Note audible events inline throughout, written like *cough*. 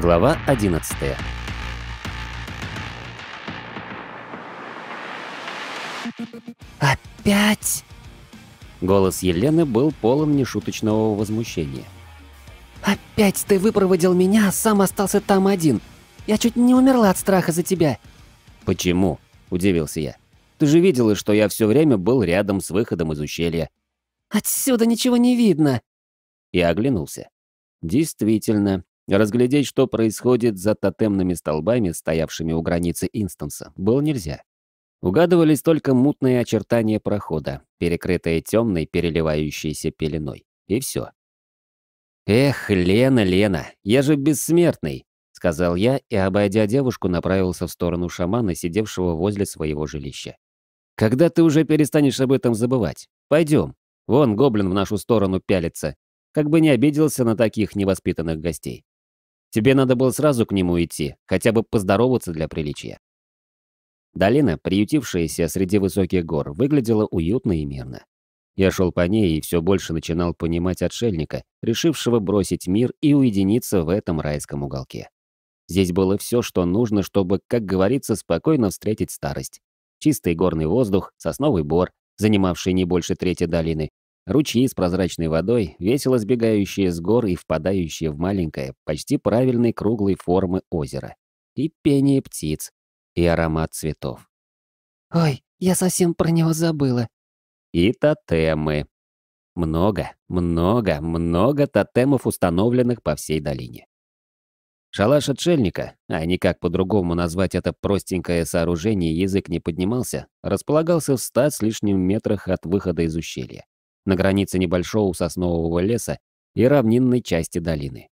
Глава 11 «Опять?» Голос Елены был полон нешуточного возмущения. «Опять ты выпроводил меня, а сам остался там один. Я чуть не умерла от страха за тебя». «Почему?» – удивился я. «Ты же видела, что я все время был рядом с выходом из ущелья». «Отсюда ничего не видно». Я оглянулся. Действительно, Разглядеть, что происходит за тотемными столбами, стоявшими у границы инстанса, было нельзя. Угадывались только мутные очертания прохода, перекрытые темной переливающейся пеленой. И все. «Эх, Лена, Лена, я же бессмертный!» — сказал я и, обойдя девушку, направился в сторону шамана, сидевшего возле своего жилища. «Когда ты уже перестанешь об этом забывать? Пойдем. Вон гоблин в нашу сторону пялится. Как бы не обиделся на таких невоспитанных гостей». Тебе надо было сразу к нему идти, хотя бы поздороваться для приличия. Долина, приютившаяся среди высоких гор, выглядела уютно и мирно. Я шел по ней и все больше начинал понимать отшельника, решившего бросить мир и уединиться в этом райском уголке. Здесь было все, что нужно, чтобы, как говорится, спокойно встретить старость. Чистый горный воздух, сосновый бор, занимавший не больше трети долины, Ручьи с прозрачной водой, весело сбегающие с гор и впадающие в маленькое, почти правильной круглой формы озеро. И пение птиц, и аромат цветов. «Ой, я совсем про него забыла». И тотемы. Много, много, много тотемов, установленных по всей долине. Шалаш отшельника, а никак по-другому назвать это простенькое сооружение язык не поднимался, располагался в ста с лишним метрах от выхода из ущелья на границе небольшого соснового леса и равнинной части долины.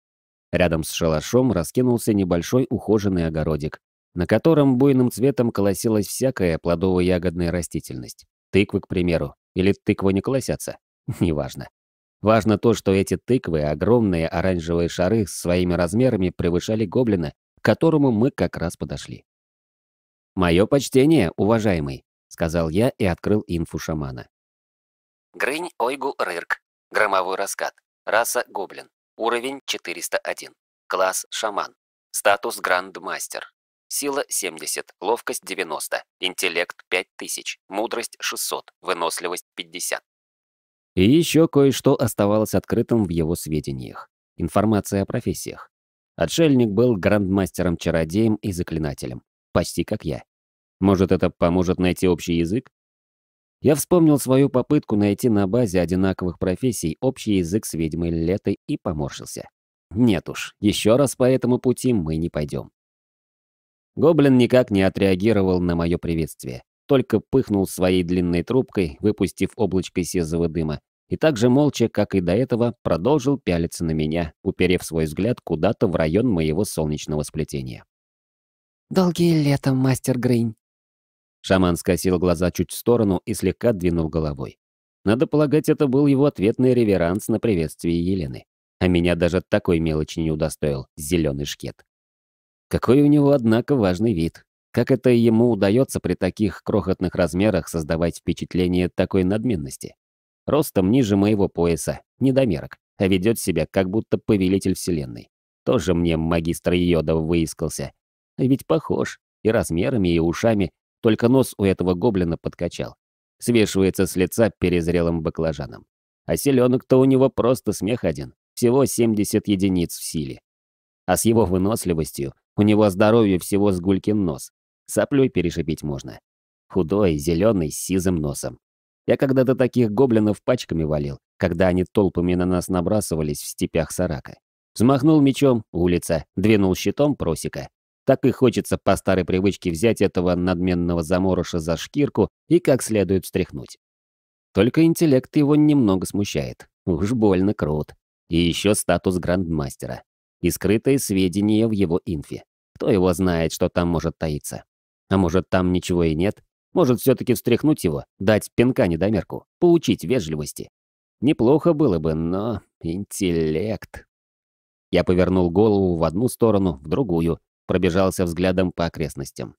Рядом с шалашом раскинулся небольшой ухоженный огородик, на котором буйным цветом колосилась всякая плодово-ягодная растительность. Тыквы, к примеру, или тыквы не колосятся, *laughs* неважно. Важно то, что эти тыквы, огромные оранжевые шары, с своими размерами превышали гоблина, к которому мы как раз подошли. «Мое почтение, уважаемый», — сказал я и открыл инфу шамана. Грынь Ойгу Рырк. Громовой раскат. Раса Гоблин. Уровень 401. Класс Шаман. Статус Грандмастер. Сила 70, ловкость 90, интеллект 5000, мудрость 600, выносливость 50. И еще кое-что оставалось открытым в его сведениях. Информация о профессиях. Отшельник был грандмастером-чародеем и заклинателем. Почти как я. Может, это поможет найти общий язык? Я вспомнил свою попытку найти на базе одинаковых профессий общий язык с ведьмой Летой и поморщился. Нет уж, еще раз по этому пути мы не пойдем. Гоблин никак не отреагировал на мое приветствие, только пыхнул своей длинной трубкой, выпустив облачко сизого дыма, и так же молча, как и до этого, продолжил пялиться на меня, уперев свой взгляд куда-то в район моего солнечного сплетения. «Долгие лета, мастер Грейн», Шаман скосил глаза чуть в сторону и слегка двинул головой. Надо полагать, это был его ответный реверанс на приветствие Елены. А меня даже такой мелочи не удостоил зеленый шкет. Какой у него, однако, важный вид. Как это ему удается при таких крохотных размерах создавать впечатление такой надменности? Ростом ниже моего пояса, недомерок, а ведет себя как будто повелитель вселенной. Тоже мне магистр йода выискался. А ведь похож и размерами, и ушами, только нос у этого гоблина подкачал. Свешивается с лица перезрелым баклажаном. А селенок-то у него просто смех один. Всего 70 единиц в силе. А с его выносливостью у него здоровье всего с гулькин нос. Соплей перешипить можно. Худой, зеленый, с сизым носом. Я когда-то таких гоблинов пачками валил, когда они толпами на нас набрасывались в степях Сарака. Взмахнул мечом, улица, двинул щитом просека, так и хочется по старой привычке взять этого надменного заморыша за шкирку и как следует встряхнуть. Только интеллект его немного смущает. Уж больно крут. И еще статус грандмастера. И скрытые сведения в его инфе. Кто его знает, что там может таиться? А может, там ничего и нет? Может, все-таки встряхнуть его, дать пинка недомерку, поучить вежливости? Неплохо было бы, но интеллект. Я повернул голову в одну сторону, в другую, пробежался взглядом по окрестностям.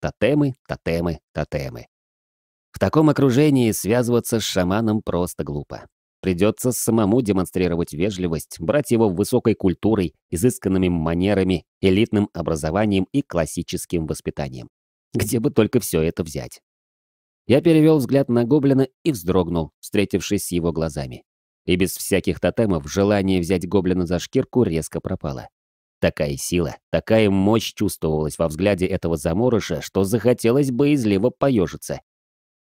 Тотемы, тотемы, тотемы. В таком окружении связываться с шаманом просто глупо. Придется самому демонстрировать вежливость, брать его высокой культурой, изысканными манерами, элитным образованием и классическим воспитанием. Где бы только все это взять. Я перевел взгляд на гоблина и вздрогнул, встретившись с его глазами. И без всяких тотемов желание взять гоблина за шкирку резко пропало. Такая сила, такая мощь чувствовалась во взгляде этого заморыша, что захотелось боязливо поежиться.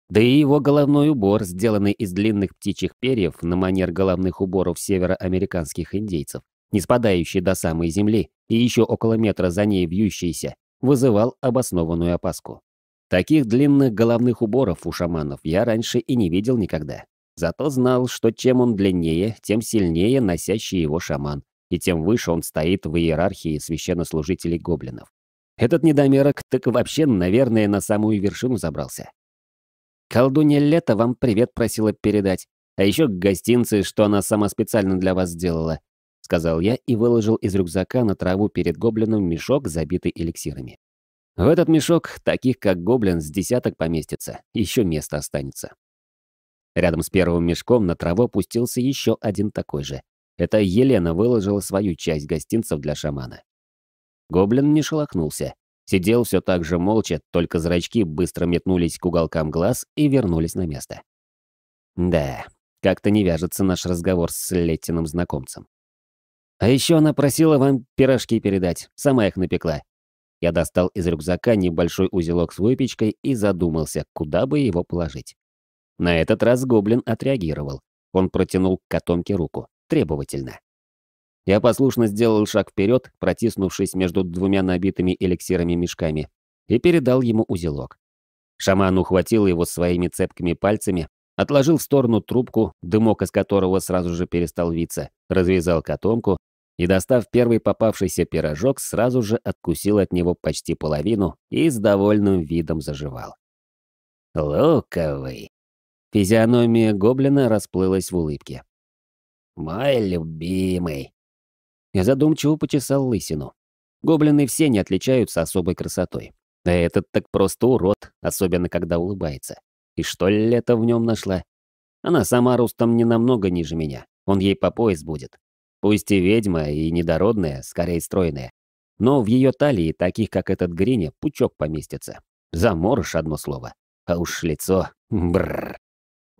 Да и его головной убор, сделанный из длинных птичьих перьев на манер головных уборов североамериканских индейцев, не спадающий до самой земли и еще около метра за ней вьющийся, вызывал обоснованную опаску. Таких длинных головных уборов у шаманов я раньше и не видел никогда. Зато знал, что чем он длиннее, тем сильнее носящий его шаман, и тем выше он стоит в иерархии священнослужителей гоблинов. Этот недомерок так вообще, наверное, на самую вершину забрался. Колдунья Лето вам привет просила передать, а еще к гостинце, что она сама специально для вас сделала, сказал я и выложил из рюкзака на траву перед гоблином мешок, забитый эликсирами. В этот мешок таких, как гоблин, с десяток поместится, еще место останется. Рядом с первым мешком на траву опустился еще один такой же. Это Елена выложила свою часть гостинцев для шамана. Гоблин не шелохнулся. Сидел все так же молча, только зрачки быстро метнулись к уголкам глаз и вернулись на место. Да, как-то не вяжется наш разговор с Леттиным знакомцем. А еще она просила вам пирожки передать, сама их напекла. Я достал из рюкзака небольшой узелок с выпечкой и задумался, куда бы его положить. На этот раз гоблин отреагировал. Он протянул к котомке руку. Требовательно. Я послушно сделал шаг вперед, протиснувшись между двумя набитыми эликсирами мешками, и передал ему узелок. Шаман ухватил его своими цепкими пальцами, отложил в сторону трубку, дымок из которого сразу же перестал виться, развязал котомку и, достав первый попавшийся пирожок, сразу же откусил от него почти половину и с довольным видом заживал. «Луковый!» Физиономия гоблина расплылась в улыбке. Мой любимый. Я задумчиво почесал лысину. Гоблины все не отличаются особой красотой. А этот так просто урод, особенно когда улыбается. И что ли это в нем нашла? Она сама ростом не намного ниже меня. Он ей по пояс будет. Пусть и ведьма, и недородная, скорее стройная. Но в ее талии, таких как этот Гриня, пучок поместится. Заморыш одно слово. А уж лицо... Бррр.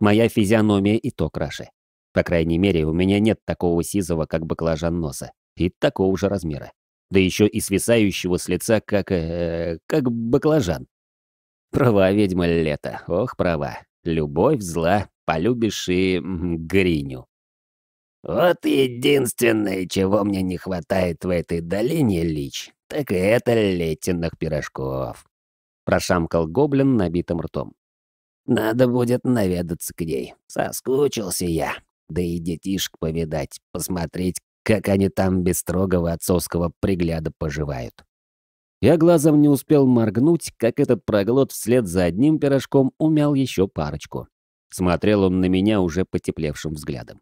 Моя физиономия и то краше. По крайней мере, у меня нет такого сизого, как баклажан носа, и такого же размера. Да еще и свисающего с лица, как... Э, как баклажан. Права, ведьма, лето. Ох, права. Любовь, зла, полюбишь и... гриню. Вот единственное, чего мне не хватает в этой долине, Лич, так и это летиных пирожков. Прошамкал гоблин набитым ртом. Надо будет наведаться к ней. Соскучился я. Да и детишек повидать, посмотреть, как они там без строгого отцовского пригляда поживают. Я глазом не успел моргнуть, как этот проглот вслед за одним пирожком умял еще парочку. Смотрел он на меня уже потеплевшим взглядом.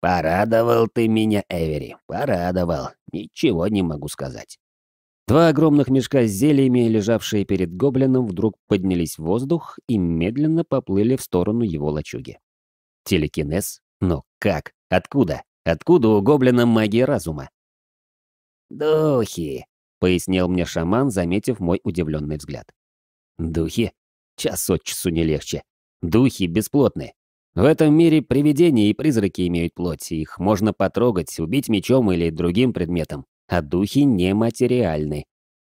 «Порадовал ты меня, Эвери, порадовал. Ничего не могу сказать». Два огромных мешка с зельями, лежавшие перед гоблином, вдруг поднялись в воздух и медленно поплыли в сторону его лачуги. Телекинез, но как? Откуда? Откуда у гоблина магия разума? «Духи», — пояснил мне шаман, заметив мой удивленный взгляд. «Духи? Час от часу не легче. Духи бесплотны. В этом мире привидения и призраки имеют плоть, их можно потрогать, убить мечом или другим предметом, а духи нематериальны.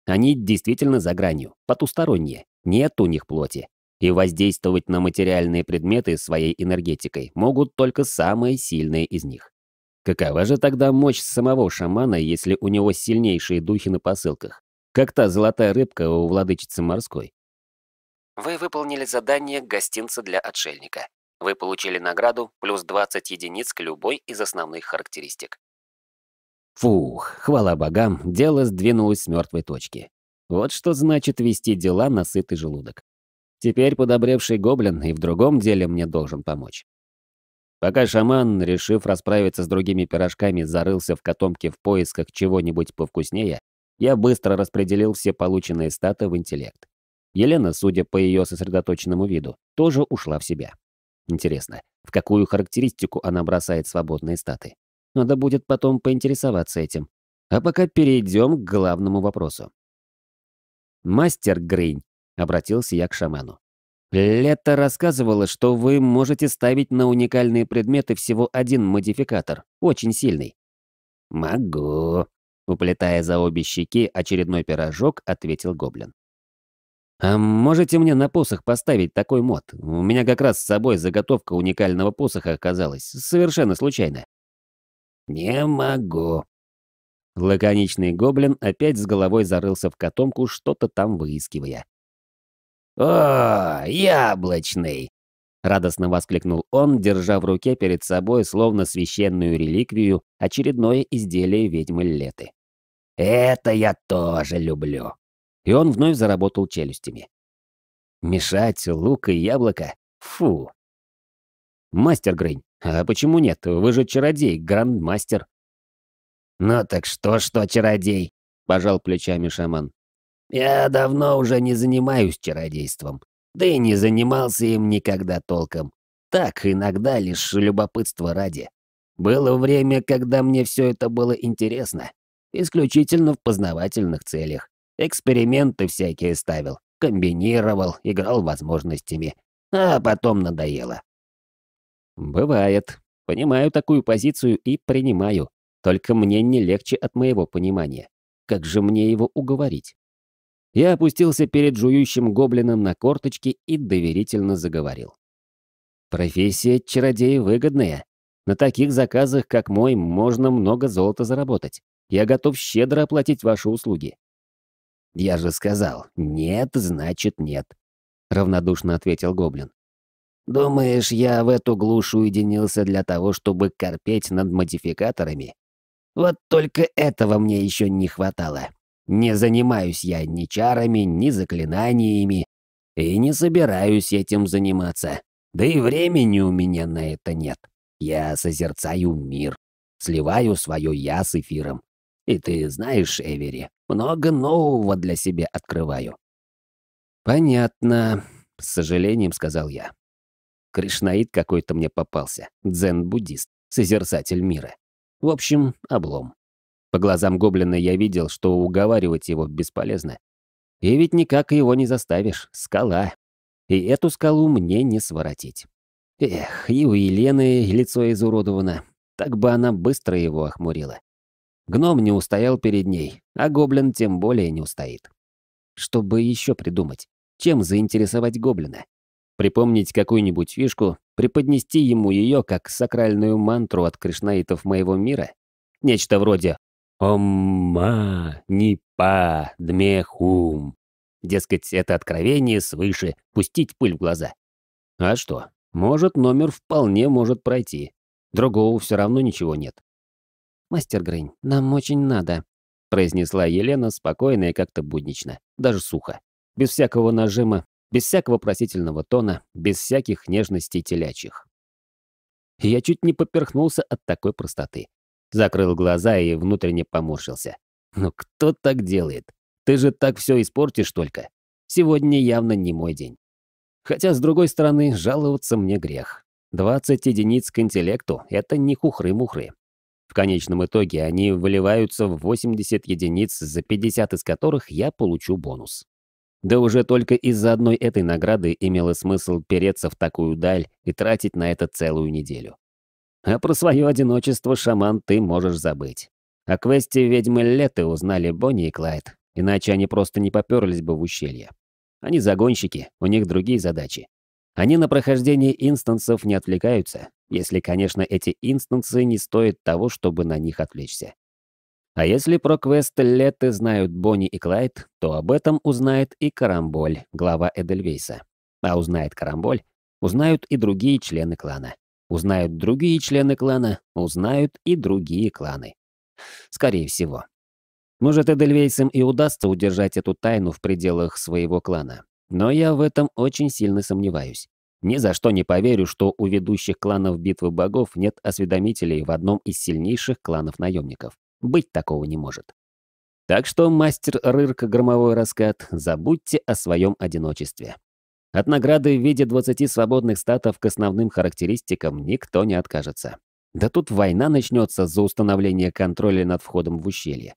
Они действительно за гранью, потусторонние, нет у них плоти. И воздействовать на материальные предметы своей энергетикой могут только самые сильные из них. Какова же тогда мощь самого шамана, если у него сильнейшие духи на посылках? Как та золотая рыбка у владычицы морской? Вы выполнили задание гостинца для отшельника. Вы получили награду плюс 20 единиц к любой из основных характеристик. Фух, хвала богам, дело сдвинулось с мертвой точки. Вот что значит вести дела на сытый желудок. Теперь подобревший гоблин и в другом деле мне должен помочь. Пока шаман, решив расправиться с другими пирожками, зарылся в котомке в поисках чего-нибудь повкуснее, я быстро распределил все полученные статы в интеллект. Елена, судя по ее сосредоточенному виду, тоже ушла в себя. Интересно, в какую характеристику она бросает свободные статы? Надо будет потом поинтересоваться этим. А пока перейдем к главному вопросу. Мастер Гринь Обратился я к шаману. Лето рассказывало, что вы можете ставить на уникальные предметы всего один модификатор, очень сильный. «Могу», — уплетая за обе щеки очередной пирожок, ответил гоблин. «А можете мне на посох поставить такой мод? У меня как раз с собой заготовка уникального посоха оказалась, совершенно случайно». «Не могу». Лаконичный гоблин опять с головой зарылся в котомку, что-то там выискивая. «О, яблочный!» — радостно воскликнул он, держа в руке перед собой словно священную реликвию очередное изделие ведьмы Леты. «Это я тоже люблю!» И он вновь заработал челюстями. «Мешать лук и яблоко? Фу!» «Мастер Грынь, а почему нет? Вы же чародей, грандмастер!» «Ну так что, что чародей?» — пожал плечами шаман. Я давно уже не занимаюсь чародейством, да и не занимался им никогда толком. Так, иногда лишь любопытство ради. Было время, когда мне все это было интересно. Исключительно в познавательных целях. Эксперименты всякие ставил, комбинировал, играл возможностями. А потом надоело. Бывает. Понимаю такую позицию и принимаю. Только мне не легче от моего понимания. Как же мне его уговорить? я опустился перед жующим гоблином на корточки и доверительно заговорил. «Профессия чародея выгодная. На таких заказах, как мой, можно много золота заработать. Я готов щедро оплатить ваши услуги». «Я же сказал, нет, значит нет», — равнодушно ответил гоблин. «Думаешь, я в эту глушь уединился для того, чтобы корпеть над модификаторами? Вот только этого мне еще не хватало». Не занимаюсь я ни чарами, ни заклинаниями, и не собираюсь этим заниматься. Да и времени у меня на это нет. Я созерцаю мир, сливаю свое «я» с эфиром. И ты знаешь, Эвери, много нового для себя открываю». «Понятно», — с сожалением сказал я. Кришнаид какой-то мне попался, дзен-буддист, созерцатель мира. В общем, облом. По глазам гоблина я видел, что уговаривать его бесполезно. И ведь никак его не заставишь. Скала. И эту скалу мне не своротить. Эх, и у Елены лицо изуродовано. Так бы она быстро его охмурила. Гном не устоял перед ней, а гоблин тем более не устоит. Чтобы еще придумать, чем заинтересовать гоблина? Припомнить какую-нибудь фишку, преподнести ему ее как сакральную мантру от кришнаитов моего мира? Нечто вроде Омма нипа дмехум. Дескать, это откровение свыше, пустить пыль в глаза. А что? Может, номер вполне может пройти. Другого все равно ничего нет. «Мастер Грейн, нам очень надо», – произнесла Елена спокойно и как-то буднично, даже сухо. Без всякого нажима, без всякого просительного тона, без всяких нежностей телячьих. Я чуть не поперхнулся от такой простоты закрыл глаза и внутренне поморщился. «Ну кто так делает? Ты же так все испортишь только. Сегодня явно не мой день. Хотя, с другой стороны, жаловаться мне грех. 20 единиц к интеллекту – это не хухры-мухры. В конечном итоге они выливаются в 80 единиц, за 50 из которых я получу бонус. Да уже только из-за одной этой награды имело смысл переться в такую даль и тратить на это целую неделю. А про свое одиночество, шаман, ты можешь забыть. О квесте «Ведьмы Леты» узнали Бонни и Клайд, иначе они просто не поперлись бы в ущелье. Они загонщики, у них другие задачи. Они на прохождение инстансов не отвлекаются, если, конечно, эти инстансы не стоят того, чтобы на них отвлечься. А если про квест Леты знают Бонни и Клайд, то об этом узнает и Карамболь, глава Эдельвейса. А узнает Карамболь, узнают и другие члены клана. Узнают другие члены клана, узнают и другие кланы. Скорее всего. Может, Эдельвейсам и удастся удержать эту тайну в пределах своего клана. Но я в этом очень сильно сомневаюсь. Ни за что не поверю, что у ведущих кланов Битвы Богов нет осведомителей в одном из сильнейших кланов наемников. Быть такого не может. Так что, мастер Рырка Громовой Раскат, забудьте о своем одиночестве. От награды в виде 20 свободных статов к основным характеристикам никто не откажется. Да тут война начнется за установление контроля над входом в ущелье.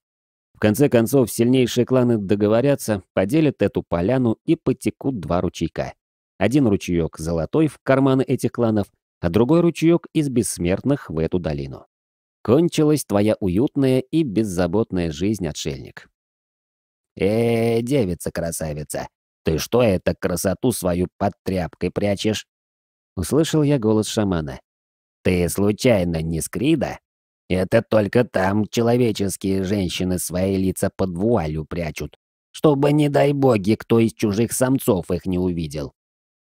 В конце концов, сильнейшие кланы договорятся, поделят эту поляну и потекут два ручейка. Один ручеек золотой в карманы этих кланов, а другой ручеек из бессмертных в эту долину. Кончилась твоя уютная и беззаботная жизнь, отшельник. Э, девица-красавица, «Ты что это, красоту свою под тряпкой прячешь?» Услышал я голос шамана. «Ты случайно не скрида? Это только там человеческие женщины свои лица под вуалью прячут, чтобы, не дай боги, кто из чужих самцов их не увидел.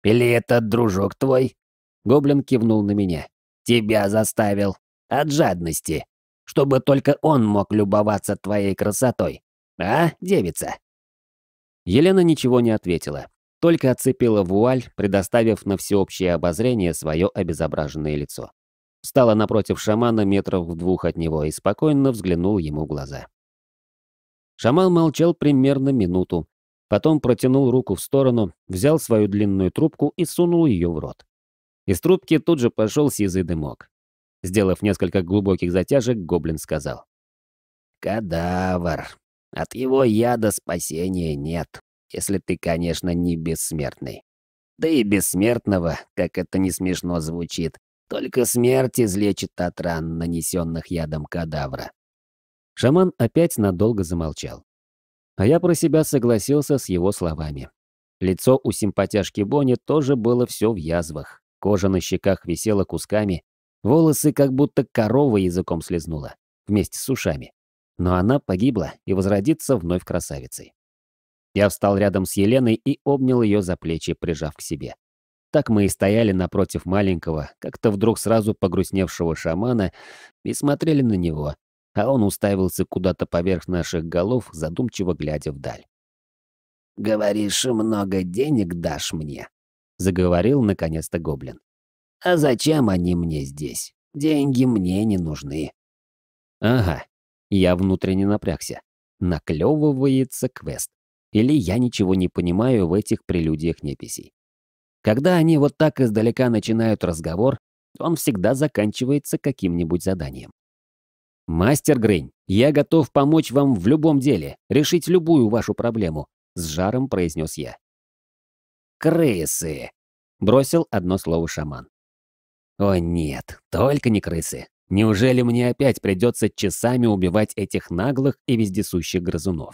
Или это дружок твой?» Гоблин кивнул на меня. «Тебя заставил. От жадности. Чтобы только он мог любоваться твоей красотой. А, девица?» Елена ничего не ответила, только отцепила вуаль, предоставив на всеобщее обозрение свое обезображенное лицо. Встала напротив шамана метров в двух от него и спокойно взглянул ему в глаза. Шаман молчал примерно минуту, потом протянул руку в сторону, взял свою длинную трубку и сунул ее в рот. Из трубки тут же пошел сизый дымок. Сделав несколько глубоких затяжек, гоблин сказал. «Кадавр!» От его яда спасения нет, если ты, конечно, не бессмертный. Да и бессмертного, как это не смешно звучит, только смерть излечит от ран, нанесенных ядом кадавра. Шаман опять надолго замолчал. А я про себя согласился с его словами. Лицо у симпатяшки Бони тоже было все в язвах. Кожа на щеках висела кусками, волосы как будто корова языком слезнула, вместе с ушами но она погибла и возродится вновь красавицей. Я встал рядом с Еленой и обнял ее за плечи, прижав к себе. Так мы и стояли напротив маленького, как-то вдруг сразу погрустневшего шамана, и смотрели на него, а он уставился куда-то поверх наших голов, задумчиво глядя вдаль. «Говоришь, много денег дашь мне?» — заговорил наконец-то гоблин. «А зачем они мне здесь? Деньги мне не нужны». «Ага, я внутренне напрягся. Наклевывается квест. Или я ничего не понимаю в этих прелюдиях неписей. Когда они вот так издалека начинают разговор, он всегда заканчивается каким-нибудь заданием. «Мастер Грейн, я готов помочь вам в любом деле, решить любую вашу проблему», — с жаром произнес я. «Крысы!» — бросил одно слово шаман. «О нет, только не крысы. Неужели мне опять придется часами убивать этих наглых и вездесущих грызунов?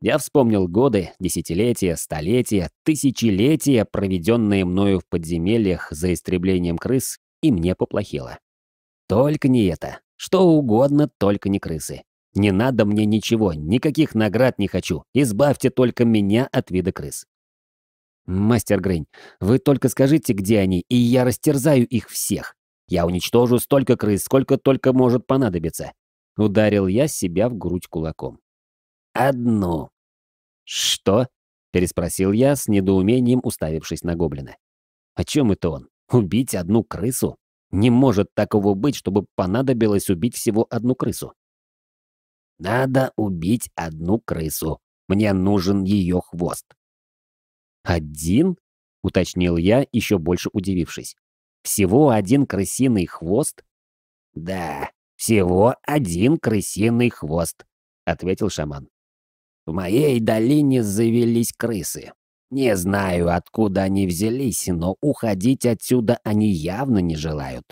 Я вспомнил годы, десятилетия, столетия, тысячелетия, проведенные мною в подземельях за истреблением крыс, и мне поплохело. Только не это. Что угодно, только не крысы. Не надо мне ничего, никаких наград не хочу. Избавьте только меня от вида крыс. «Мастер Грейн, вы только скажите, где они, и я растерзаю их всех. Я уничтожу столько крыс, сколько только может понадобиться. Ударил я себя в грудь кулаком. Одну. Что? Переспросил я с недоумением, уставившись на гоблина. О чем это он? Убить одну крысу? Не может такого быть, чтобы понадобилось убить всего одну крысу. Надо убить одну крысу. Мне нужен ее хвост. Один? Уточнил я, еще больше удивившись. Всего один крысиный хвост? Да, всего один крысиный хвост, ответил шаман. В моей долине завелись крысы. Не знаю, откуда они взялись, но уходить отсюда они явно не желают.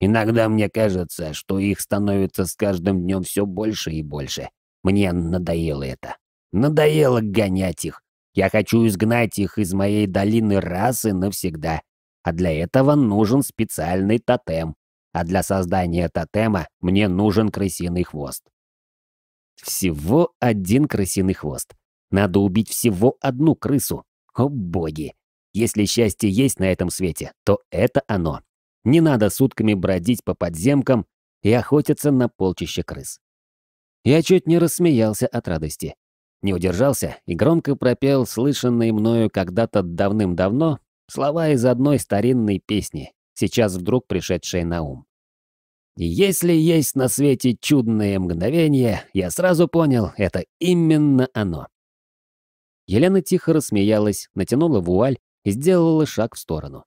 Иногда мне кажется, что их становится с каждым днем все больше и больше. Мне надоело это. Надоело гонять их. Я хочу изгнать их из моей долины раз и навсегда а для этого нужен специальный тотем, а для создания тотема мне нужен крысиный хвост. Всего один крысиный хвост. Надо убить всего одну крысу. О боги! Если счастье есть на этом свете, то это оно. Не надо сутками бродить по подземкам и охотиться на полчище крыс. Я чуть не рассмеялся от радости. Не удержался и громко пропел слышанный мною когда-то давным-давно Слова из одной старинной песни, сейчас вдруг пришедшие на ум. Если есть на свете чудное мгновение, я сразу понял, это именно оно. Елена тихо рассмеялась, натянула вуаль и сделала шаг в сторону.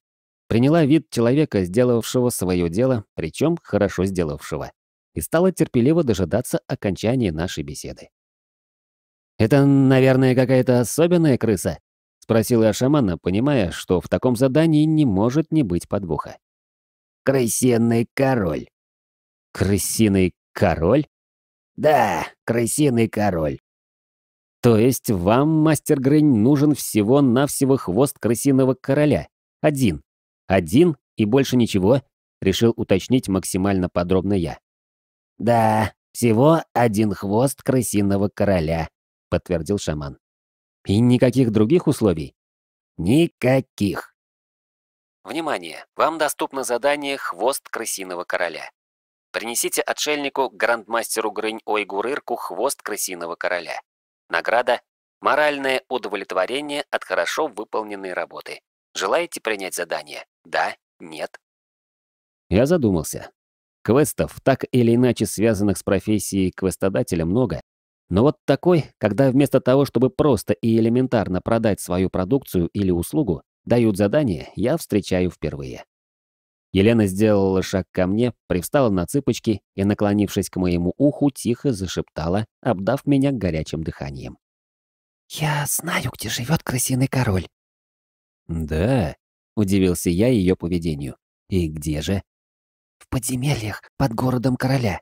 Приняла вид человека, сделавшего свое дело, причем хорошо сделавшего, и стала терпеливо дожидаться окончания нашей беседы. «Это, наверное, какая-то особенная крыса?» Спросил я шамана, понимая, что в таком задании не может не быть подвоха. «Крысиный король». «Крысиный король?» «Да, крысиный король». «То есть вам, мастер Грынь, нужен всего-навсего хвост крысиного короля? Один. Один и больше ничего?» Решил уточнить максимально подробно я. «Да, всего один хвост крысиного короля», — подтвердил шаман. И никаких других условий? Никаких. Внимание! Вам доступно задание «Хвост крысиного короля». Принесите отшельнику, грандмастеру Грынь Ойгурырку «Хвост крысиного короля». Награда – моральное удовлетворение от хорошо выполненной работы. Желаете принять задание? Да? Нет? Я задумался. Квестов, так или иначе связанных с профессией квестодателя, много. Но вот такой, когда вместо того, чтобы просто и элементарно продать свою продукцию или услугу, дают задание, я встречаю впервые. Елена сделала шаг ко мне, привстала на цыпочки и, наклонившись к моему уху, тихо зашептала, обдав меня горячим дыханием. «Я знаю, где живет крысиный король». «Да», — удивился я ее поведению. «И где же?» «В подземельях под городом короля.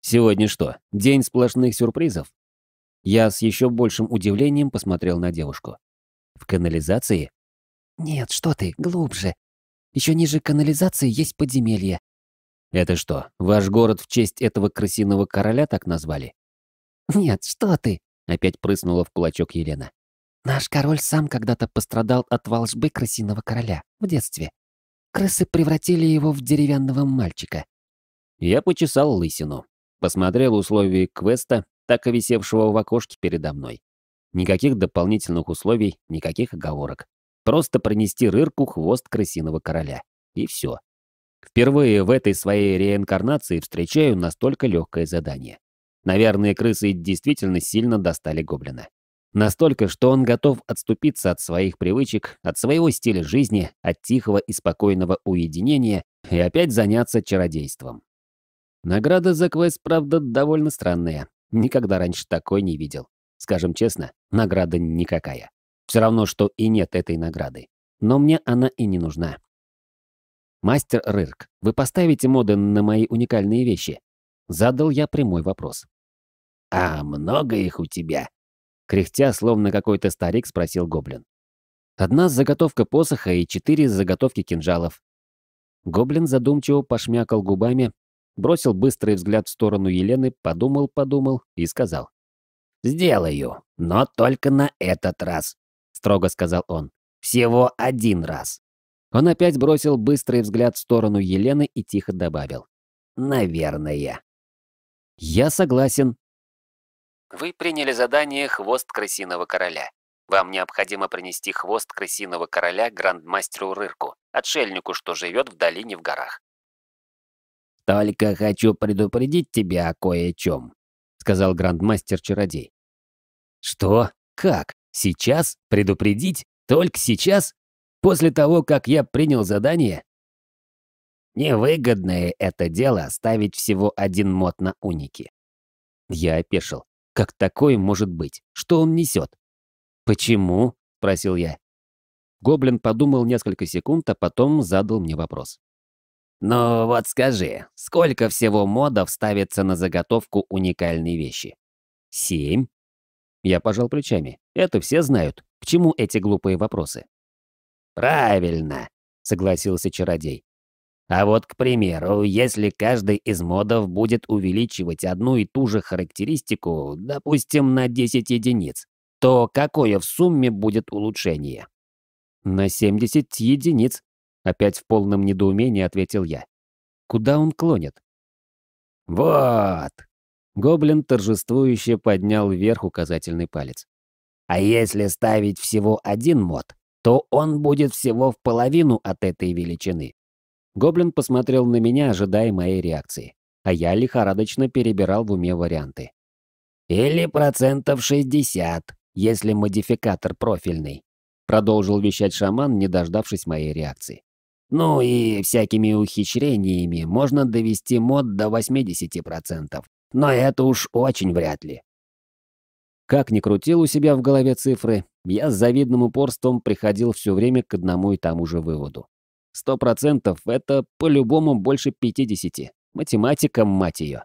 Сегодня что, день сплошных сюрпризов? Я с еще большим удивлением посмотрел на девушку. В канализации? Нет, что ты, глубже. Еще ниже канализации есть подземелье. Это что, ваш город в честь этого крысиного короля так назвали? Нет, что ты, опять прыснула в кулачок Елена. Наш король сам когда-то пострадал от волжбы крысиного короля в детстве. Крысы превратили его в деревянного мальчика. Я почесал лысину, Посмотрел условия квеста, так и висевшего в окошке передо мной. Никаких дополнительных условий, никаких оговорок. Просто принести рырку хвост крысиного короля. И все. Впервые в этой своей реинкарнации встречаю настолько легкое задание. Наверное, крысы действительно сильно достали гоблина. Настолько, что он готов отступиться от своих привычек, от своего стиля жизни, от тихого и спокойного уединения и опять заняться чародейством. Награда за квест, правда, довольно странная. Никогда раньше такой не видел. Скажем честно, награда никакая. Все равно, что и нет этой награды. Но мне она и не нужна. «Мастер Рырк, вы поставите моды на мои уникальные вещи?» Задал я прямой вопрос. «А много их у тебя?» Кряхтя, словно какой-то старик, спросил гоблин. «Одна заготовка посоха и четыре заготовки кинжалов». Гоблин задумчиво пошмякал губами, бросил быстрый взгляд в сторону Елены, подумал-подумал и сказал. «Сделаю, но только на этот раз», — строго сказал он. «Всего один раз». Он опять бросил быстрый взгляд в сторону Елены и тихо добавил. «Наверное». «Я согласен». Вы приняли задание «Хвост крысиного короля». Вам необходимо принести хвост крысиного короля грандмастеру Рырку, отшельнику, что живет в долине в горах. «Только хочу предупредить тебя о кое-чем», — сказал грандмастер-чародей. «Что? Как? Сейчас? Предупредить? Только сейчас? После того, как я принял задание?» «Невыгодное это дело ставить всего один мод на унике». Я опешил. «Как такое может быть? Что он несет?» «Почему?» — спросил я. Гоблин подумал несколько секунд, а потом задал мне вопрос. Ну вот скажи, сколько всего модов ставится на заготовку уникальной вещи? Семь? Я пожал плечами. Это все знают. К чему эти глупые вопросы? Правильно, согласился чародей. А вот, к примеру, если каждый из модов будет увеличивать одну и ту же характеристику, допустим, на 10 единиц, то какое в сумме будет улучшение? На 70 единиц, Опять в полном недоумении ответил я. Куда он клонит? Вот! Гоблин торжествующе поднял вверх указательный палец. А если ставить всего один мод, то он будет всего в половину от этой величины. Гоблин посмотрел на меня, ожидая моей реакции, а я лихорадочно перебирал в уме варианты. «Или процентов 60, если модификатор профильный», продолжил вещать шаман, не дождавшись моей реакции. Ну и всякими ухищрениями можно довести мод до 80%, но это уж очень вряд ли. Как ни крутил у себя в голове цифры, я с завидным упорством приходил все время к одному и тому же выводу. 100% — это по-любому больше 50. Математика, мать ее.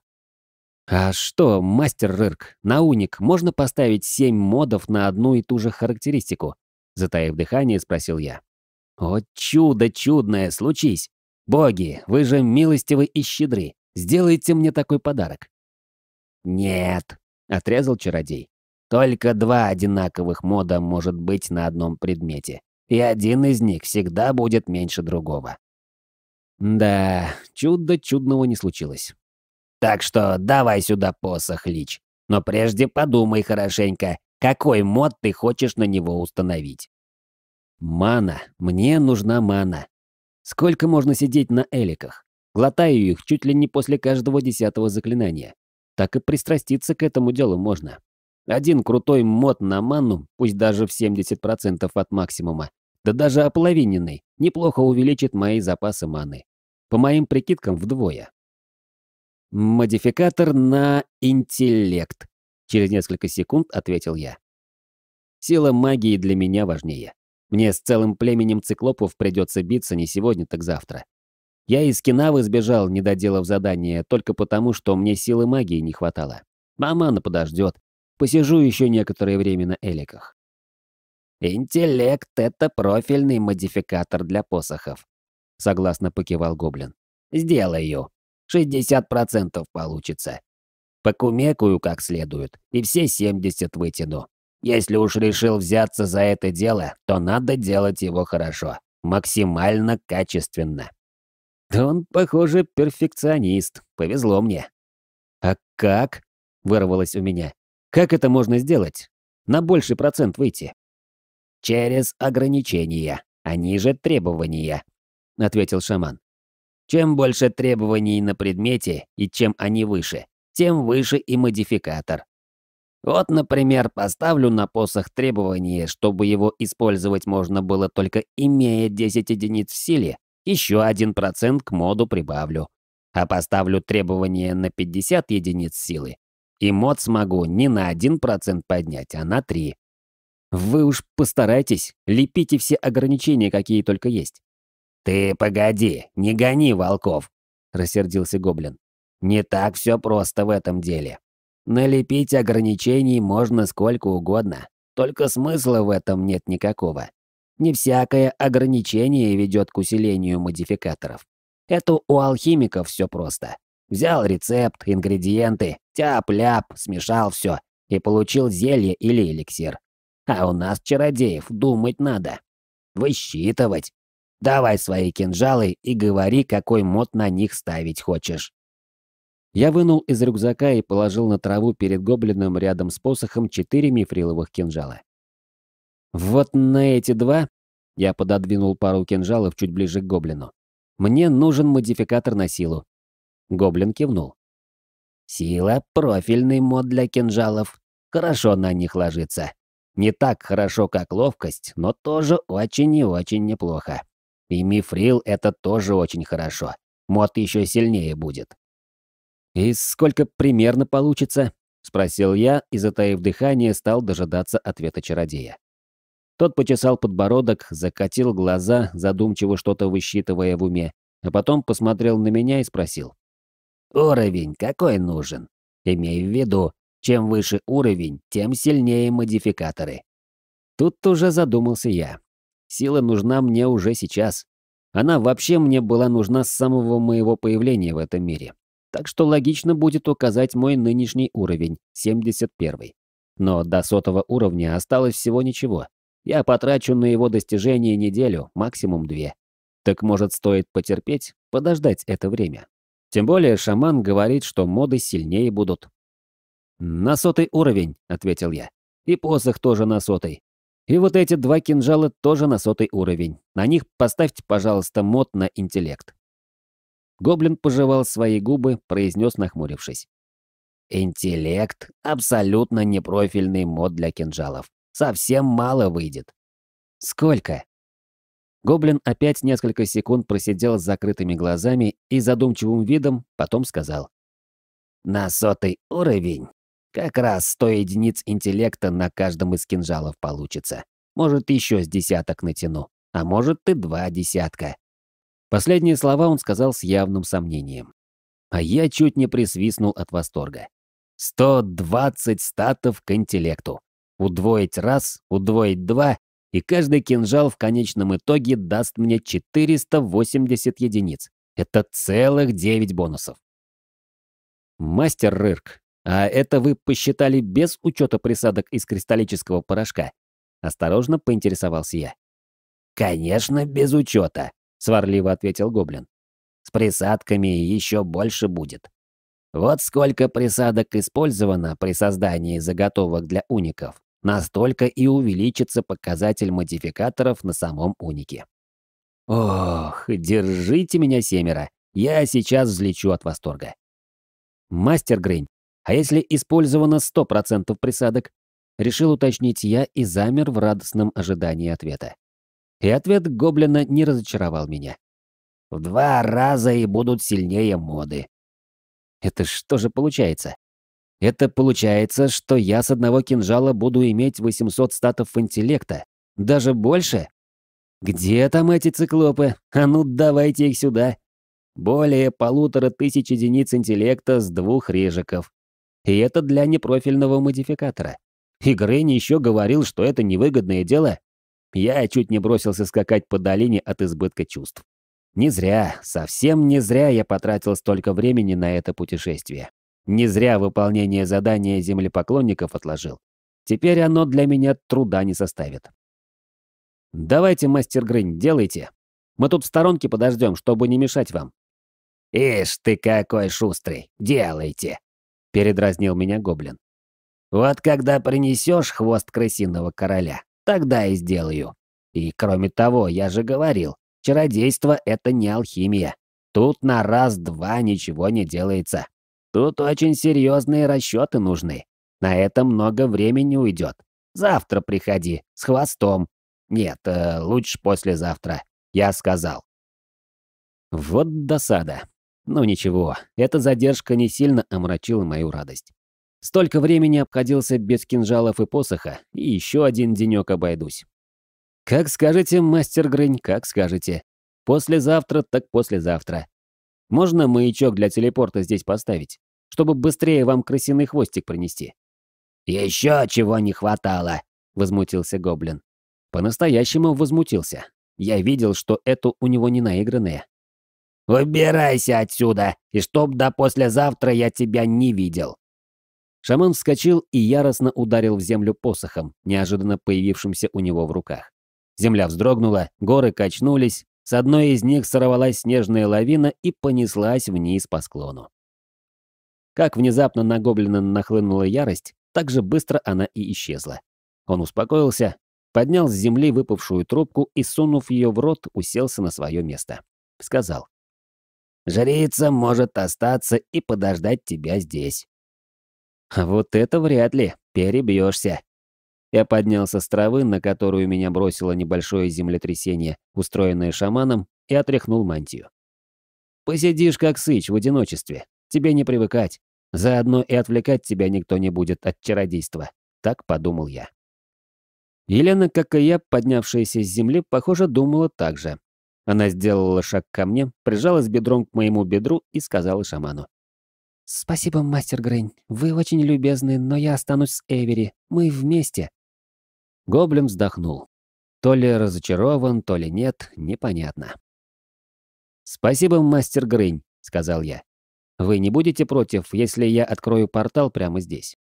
А что, мастер Рырк, на уник можно поставить 7 модов на одну и ту же характеристику? Затаив дыхание, спросил я. О, чудо чудное, случись! Боги, вы же милостивы и щедры. Сделайте мне такой подарок. Нет, отрезал чародей. Только два одинаковых мода может быть на одном предмете, и один из них всегда будет меньше другого. Да, чудо чудного не случилось. Так что давай сюда посох, Лич. Но прежде подумай хорошенько, какой мод ты хочешь на него установить. Мана. Мне нужна мана. Сколько можно сидеть на эликах? Глотаю их чуть ли не после каждого десятого заклинания. Так и пристраститься к этому делу можно. Один крутой мод на ману, пусть даже в 70% от максимума, да даже ополовиненный, неплохо увеличит мои запасы маны. По моим прикидкам, вдвое. «Модификатор на интеллект», — через несколько секунд ответил я. «Сила магии для меня важнее. Мне с целым племенем циклопов придется биться не сегодня, так завтра. Я из Кинавы сбежал, не доделав задание, только потому, что мне силы магии не хватало. Мамана подождет. Посижу еще некоторое время на эликах. «Интеллект — это профильный модификатор для посохов», — согласно покивал гоблин. «Сделаю. 60% получится. Покумекаю как следует, и все 70 вытяну. Если уж решил взяться за это дело, то надо делать его хорошо, максимально качественно. Он, похоже, перфекционист. Повезло мне. А как? Вырвалось у меня. Как это можно сделать? На больший процент выйти? Через ограничения, они а же требования, ответил шаман. Чем больше требований на предмете и чем они выше, тем выше и модификатор. Вот, например, поставлю на посох требование, чтобы его использовать можно было только имея 10 единиц в силе, еще 1% к моду прибавлю. А поставлю требование на 50 единиц силы, и мод смогу не на 1% поднять, а на 3. Вы уж постарайтесь, лепите все ограничения, какие только есть. «Ты погоди, не гони волков!» — рассердился гоблин. «Не так все просто в этом деле. Налепить ограничений можно сколько угодно, только смысла в этом нет никакого. Не всякое ограничение ведет к усилению модификаторов. Это у алхимиков все просто. Взял рецепт, ингредиенты, тяп-ляп, смешал все и получил зелье или эликсир. А у нас, чародеев, думать надо. Высчитывать. Давай свои кинжалы и говори, какой мод на них ставить хочешь. Я вынул из рюкзака и положил на траву перед гоблином рядом с посохом четыре мифриловых кинжала. «Вот на эти два...» Я пододвинул пару кинжалов чуть ближе к гоблину. «Мне нужен модификатор на силу». Гоблин кивнул. «Сила — профильный мод для кинжалов. Хорошо на них ложится. Не так хорошо, как ловкость, но тоже очень и очень неплохо. И мифрил — это тоже очень хорошо. Мод еще сильнее будет. «И сколько примерно получится?» — спросил я и, затаив дыхание, стал дожидаться ответа чародея. Тот почесал подбородок, закатил глаза, задумчиво что-то высчитывая в уме, а потом посмотрел на меня и спросил. «Уровень какой нужен? Имей в виду, чем выше уровень, тем сильнее модификаторы». Тут уже задумался я. Сила нужна мне уже сейчас. Она вообще мне была нужна с самого моего появления в этом мире. Так что логично будет указать мой нынешний уровень, 71. Но до сотого уровня осталось всего ничего. Я потрачу на его достижение неделю, максимум две. Так может стоит потерпеть, подождать это время. Тем более шаман говорит, что моды сильнее будут. «На сотый уровень», — ответил я. «И посох тоже на сотый. И вот эти два кинжала тоже на сотый уровень. На них поставьте, пожалуйста, мод на интеллект». Гоблин пожевал свои губы, произнес, нахмурившись. «Интеллект — абсолютно непрофильный мод для кинжалов. Совсем мало выйдет». «Сколько?» Гоблин опять несколько секунд просидел с закрытыми глазами и задумчивым видом потом сказал. «На сотый уровень как раз сто единиц интеллекта на каждом из кинжалов получится. Может, еще с десяток натяну, а может и два десятка. Последние слова он сказал с явным сомнением. А я чуть не присвистнул от восторга. 120 статов к интеллекту. Удвоить раз, удвоить два, и каждый кинжал в конечном итоге даст мне 480 единиц. Это целых 9 бонусов. Мастер Рырк, а это вы посчитали без учета присадок из кристаллического порошка? Осторожно поинтересовался я. Конечно, без учета, сварливо ответил гоблин. С присадками еще больше будет. Вот сколько присадок использовано при создании заготовок для уников, настолько и увеличится показатель модификаторов на самом унике. Ох, держите меня семеро, я сейчас взлечу от восторга. Мастер Грейн, а если использовано 100% присадок? Решил уточнить я и замер в радостном ожидании ответа. И ответ гоблина не разочаровал меня. В два раза и будут сильнее моды. Это что же получается? Это получается, что я с одного кинжала буду иметь 800 статов интеллекта. Даже больше? Где там эти циклопы? А ну давайте их сюда. Более полутора тысяч единиц интеллекта с двух режиков. И это для непрофильного модификатора. И Грэнни еще говорил, что это невыгодное дело. Я чуть не бросился скакать по долине от избытка чувств. Не зря, совсем не зря я потратил столько времени на это путешествие. Не зря выполнение задания землепоклонников отложил. Теперь оно для меня труда не составит. «Давайте, мастер Грынь, делайте. Мы тут в сторонке подождем, чтобы не мешать вам». «Ишь ты какой шустрый! Делайте!» — передразнил меня гоблин. «Вот когда принесешь хвост крысиного короля, Тогда и сделаю. И кроме того, я же говорил, чародейство — это не алхимия. Тут на раз-два ничего не делается. Тут очень серьезные расчеты нужны. На это много времени уйдет. Завтра приходи, с хвостом. Нет, э, лучше послезавтра. Я сказал. Вот досада. Ну ничего, эта задержка не сильно омрачила мою радость. Столько времени обходился без кинжалов и посоха, и еще один денек обойдусь. Как скажете, мастер Грынь, как скажете. Послезавтра, так послезавтра. Можно маячок для телепорта здесь поставить, чтобы быстрее вам крысиный хвостик принести? Еще чего не хватало, возмутился гоблин. По-настоящему возмутился. Я видел, что это у него не наигранное. Выбирайся отсюда, и чтоб до послезавтра я тебя не видел!» Шаман вскочил и яростно ударил в землю посохом, неожиданно появившимся у него в руках. Земля вздрогнула, горы качнулись, с одной из них сорвалась снежная лавина и понеслась вниз по склону. Как внезапно на гоблина нахлынула ярость, так же быстро она и исчезла. Он успокоился, поднял с земли выпавшую трубку и, сунув ее в рот, уселся на свое место. Сказал. «Жрица может остаться и подождать тебя здесь вот это вряд ли, перебьешься. Я поднялся с травы, на которую меня бросило небольшое землетрясение, устроенное шаманом, и отряхнул мантию. «Посидишь как сыч в одиночестве. Тебе не привыкать. Заодно и отвлекать тебя никто не будет от чародейства». Так подумал я. Елена, как и я, поднявшаяся с земли, похоже, думала так же. Она сделала шаг ко мне, прижалась бедром к моему бедру и сказала шаману. «Спасибо, мастер Грейн. Вы очень любезны, но я останусь с Эвери. Мы вместе». Гоблин вздохнул. То ли разочарован, то ли нет, непонятно. «Спасибо, мастер Грейн», — сказал я. «Вы не будете против, если я открою портал прямо здесь?»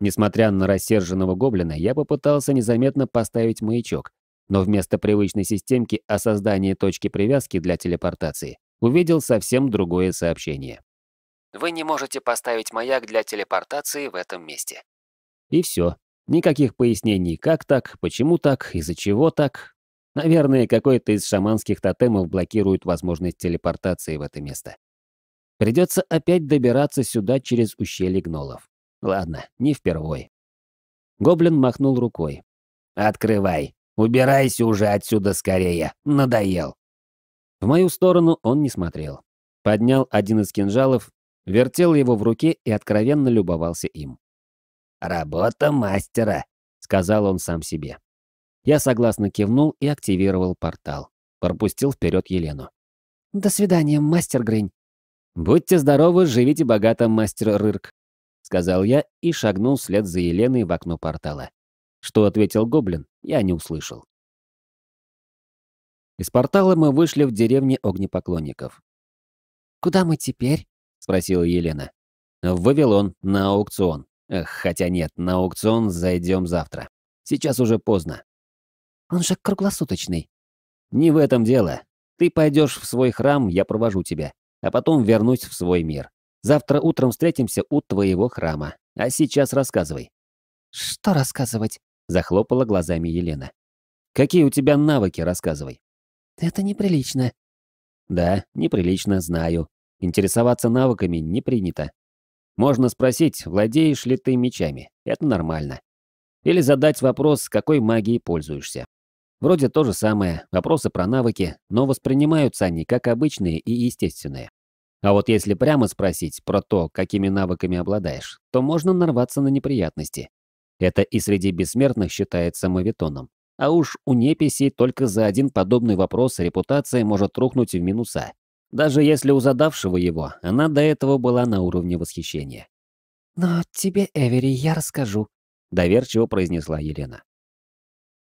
Несмотря на рассерженного гоблина, я попытался незаметно поставить маячок, но вместо привычной системки о создании точки привязки для телепортации увидел совсем другое сообщение. Вы не можете поставить маяк для телепортации в этом месте. И все. Никаких пояснений, как так, почему так, из-за чего так. Наверное, какой-то из шаманских тотемов блокирует возможность телепортации в это место. Придется опять добираться сюда через ущелье гнолов. Ладно, не впервой. Гоблин махнул рукой. «Открывай! Убирайся уже отсюда скорее! Надоел!» В мою сторону он не смотрел. Поднял один из кинжалов, вертел его в руке и откровенно любовался им. «Работа мастера», — сказал он сам себе. Я согласно кивнул и активировал портал. Пропустил вперед Елену. «До свидания, мастер Грынь». «Будьте здоровы, живите богато, мастер Рырк», — сказал я и шагнул вслед за Еленой в окно портала. Что ответил гоблин, я не услышал. Из портала мы вышли в деревне огнепоклонников. «Куда мы теперь?» спросила Елена. В Вавилон, на аукцион. Эх, хотя нет, на аукцион зайдем завтра. Сейчас уже поздно. Он же круглосуточный. Не в этом дело. Ты пойдешь в свой храм, я провожу тебя, а потом вернусь в свой мир. Завтра утром встретимся у твоего храма. А сейчас рассказывай. Что рассказывать? Захлопала глазами Елена. Какие у тебя навыки, рассказывай. Это неприлично. Да, неприлично, знаю. Интересоваться навыками не принято. Можно спросить, владеешь ли ты мечами. Это нормально. Или задать вопрос, какой магией пользуешься. Вроде то же самое, вопросы про навыки, но воспринимаются они как обычные и естественные. А вот если прямо спросить про то, какими навыками обладаешь, то можно нарваться на неприятности. Это и среди бессмертных считается мавитоном. А уж у неписей только за один подобный вопрос репутация может рухнуть в минуса даже если у задавшего его она до этого была на уровне восхищения. «Но тебе, Эвери, я расскажу», — доверчиво произнесла Елена.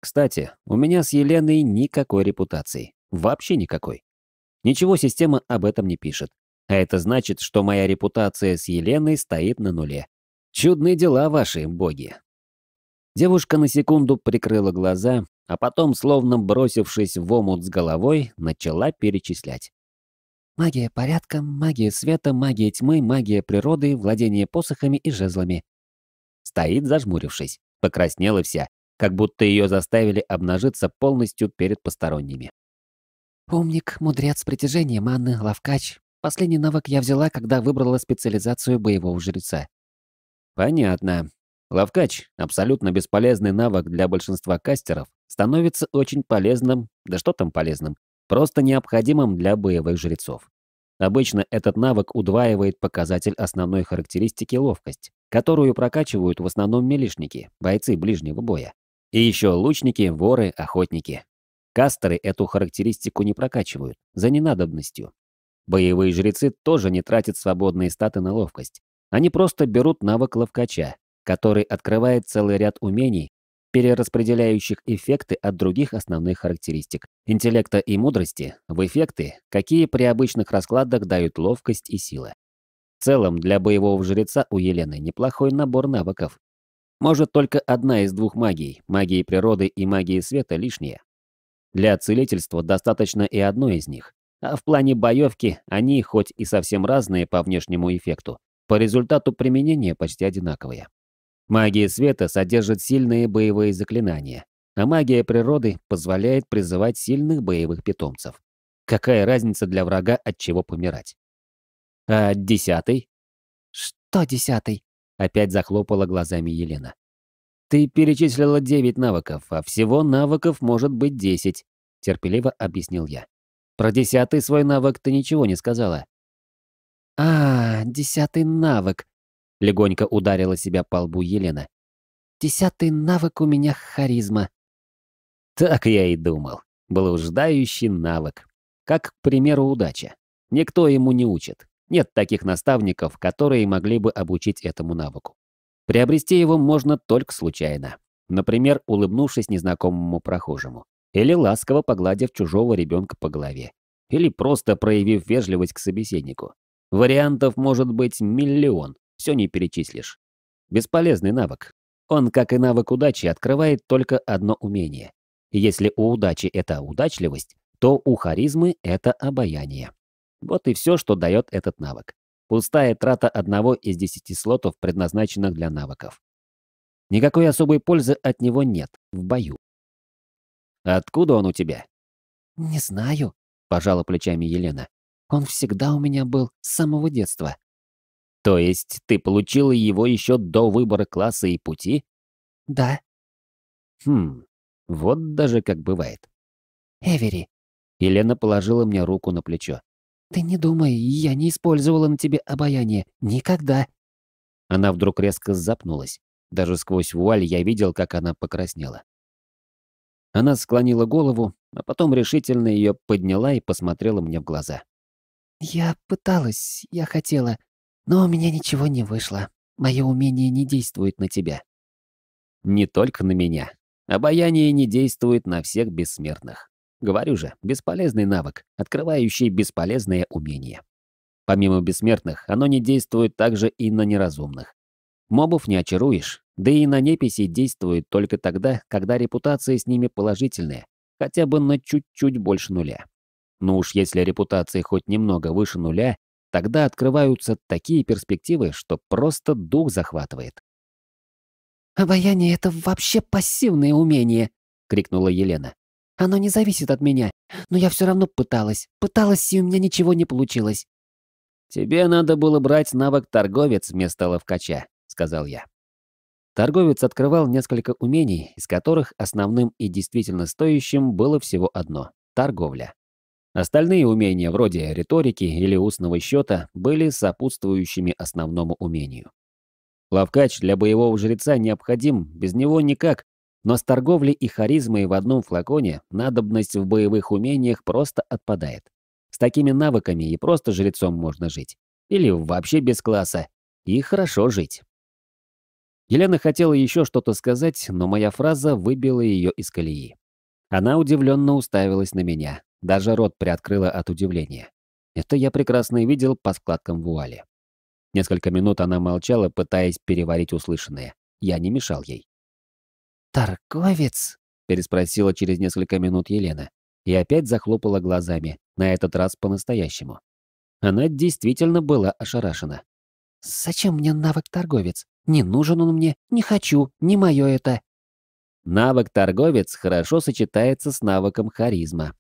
«Кстати, у меня с Еленой никакой репутации. Вообще никакой. Ничего система об этом не пишет. А это значит, что моя репутация с Еленой стоит на нуле. Чудные дела ваши, боги». Девушка на секунду прикрыла глаза, а потом, словно бросившись в омут с головой, начала перечислять. Магия порядка, магия света, магия тьмы, магия природы, владение посохами и жезлами. Стоит, зажмурившись, покраснела вся, как будто ее заставили обнажиться полностью перед посторонними. Умник, мудрец притяжения, манны, ловкач. Последний навык я взяла, когда выбрала специализацию боевого жреца. Понятно. Ловкач, абсолютно бесполезный навык для большинства кастеров, становится очень полезным, да что там полезным, просто необходимым для боевых жрецов. Обычно этот навык удваивает показатель основной характеристики ловкость, которую прокачивают в основном милишники, бойцы ближнего боя. И еще лучники, воры, охотники. Кастеры эту характеристику не прокачивают, за ненадобностью. Боевые жрецы тоже не тратят свободные статы на ловкость. Они просто берут навык ловкача, который открывает целый ряд умений, перераспределяющих эффекты от других основных характеристик – интеллекта и мудрости, в эффекты, какие при обычных раскладах дают ловкость и сила. В целом, для боевого жреца у Елены неплохой набор навыков. Может, только одна из двух магий – магии природы и магии света – лишняя. Для целительства достаточно и одной из них. А в плане боевки они хоть и совсем разные по внешнему эффекту, по результату применения почти одинаковые. Магия света содержит сильные боевые заклинания, а магия природы позволяет призывать сильных боевых питомцев. Какая разница для врага, от чего помирать? А десятый? Что десятый? Опять захлопала глазами Елена. Ты перечислила девять навыков, а всего навыков может быть десять, терпеливо объяснил я. Про десятый свой навык ты ничего не сказала. А, десятый навык, Легонько ударила себя по лбу Елена. «Десятый навык у меня харизма». Так я и думал. Блуждающий навык. Как, к примеру, удача. Никто ему не учит. Нет таких наставников, которые могли бы обучить этому навыку. Приобрести его можно только случайно. Например, улыбнувшись незнакомому прохожему. Или ласково погладив чужого ребенка по голове. Или просто проявив вежливость к собеседнику. Вариантов может быть миллион все не перечислишь. Бесполезный навык. Он, как и навык удачи, открывает только одно умение. если у удачи это удачливость, то у харизмы это обаяние. Вот и все, что дает этот навык. Пустая трата одного из десяти слотов, предназначенных для навыков. Никакой особой пользы от него нет в бою. «Откуда он у тебя?» «Не знаю», – пожала плечами Елена. «Он всегда у меня был с самого детства». То есть ты получила его еще до выбора класса и пути? Да. Хм, вот даже как бывает. Эвери. Елена положила мне руку на плечо. Ты не думай, я не использовала на тебе обаяние. Никогда. Она вдруг резко запнулась. Даже сквозь вуаль я видел, как она покраснела. Она склонила голову, а потом решительно ее подняла и посмотрела мне в глаза. «Я пыталась, я хотела. Но у меня ничего не вышло. Мое умение не действует на тебя. Не только на меня. Обаяние не действует на всех бессмертных. Говорю же, бесполезный навык, открывающий бесполезное умение. Помимо бессмертных, оно не действует также и на неразумных. Мобов не очаруешь, да и на неписи действует только тогда, когда репутация с ними положительная, хотя бы на чуть-чуть больше нуля. Ну уж если репутация хоть немного выше нуля, Тогда открываются такие перспективы, что просто дух захватывает. «Обаяние — это вообще пассивное умение!» — крикнула Елена. «Оно не зависит от меня, но я все равно пыталась. Пыталась, и у меня ничего не получилось». «Тебе надо было брать навык торговец вместо ловкача», — сказал я. Торговец открывал несколько умений, из которых основным и действительно стоящим было всего одно — торговля. Остальные умения, вроде риторики или устного счета, были сопутствующими основному умению. Лавкач для боевого жреца необходим, без него никак, но с торговлей и харизмой в одном флаконе надобность в боевых умениях просто отпадает. С такими навыками и просто жрецом можно жить. Или вообще без класса. И хорошо жить. Елена хотела еще что-то сказать, но моя фраза выбила ее из колеи. Она удивленно уставилась на меня, даже рот приоткрыла от удивления. Это я прекрасно видел по складкам вуали. Несколько минут она молчала, пытаясь переварить услышанное. Я не мешал ей. «Торговец?» – переспросила через несколько минут Елена. И опять захлопала глазами, на этот раз по-настоящему. Она действительно была ошарашена. «Зачем мне навык торговец? Не нужен он мне, не хочу, не мое это». Навык торговец хорошо сочетается с навыком харизма,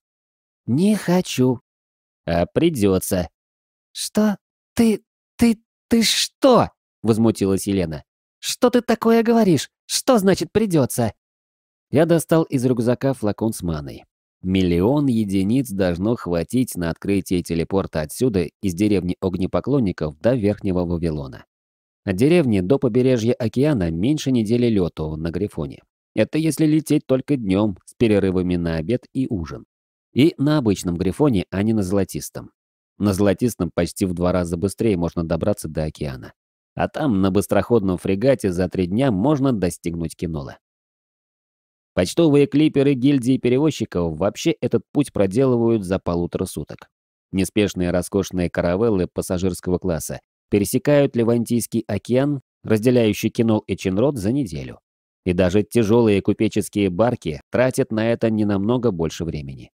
не хочу. А придется. Что? Ты... ты... ты что? Возмутилась Елена. Что ты такое говоришь? Что значит придется? Я достал из рюкзака флакон с маной. Миллион единиц должно хватить на открытие телепорта отсюда, из деревни огнепоклонников до Верхнего Вавилона. От деревни до побережья океана меньше недели лету на Грифоне. Это если лететь только днем, с перерывами на обед и ужин. И на обычном грифоне, а не на золотистом. На золотистом почти в два раза быстрее можно добраться до океана. А там, на быстроходном фрегате, за три дня можно достигнуть Кинола. Почтовые клиперы гильдии перевозчиков вообще этот путь проделывают за полутора суток. Неспешные роскошные каравеллы пассажирского класса пересекают Левантийский океан, разделяющий Кинол и Чинрод, за неделю. И даже тяжелые купеческие барки тратят на это не намного больше времени.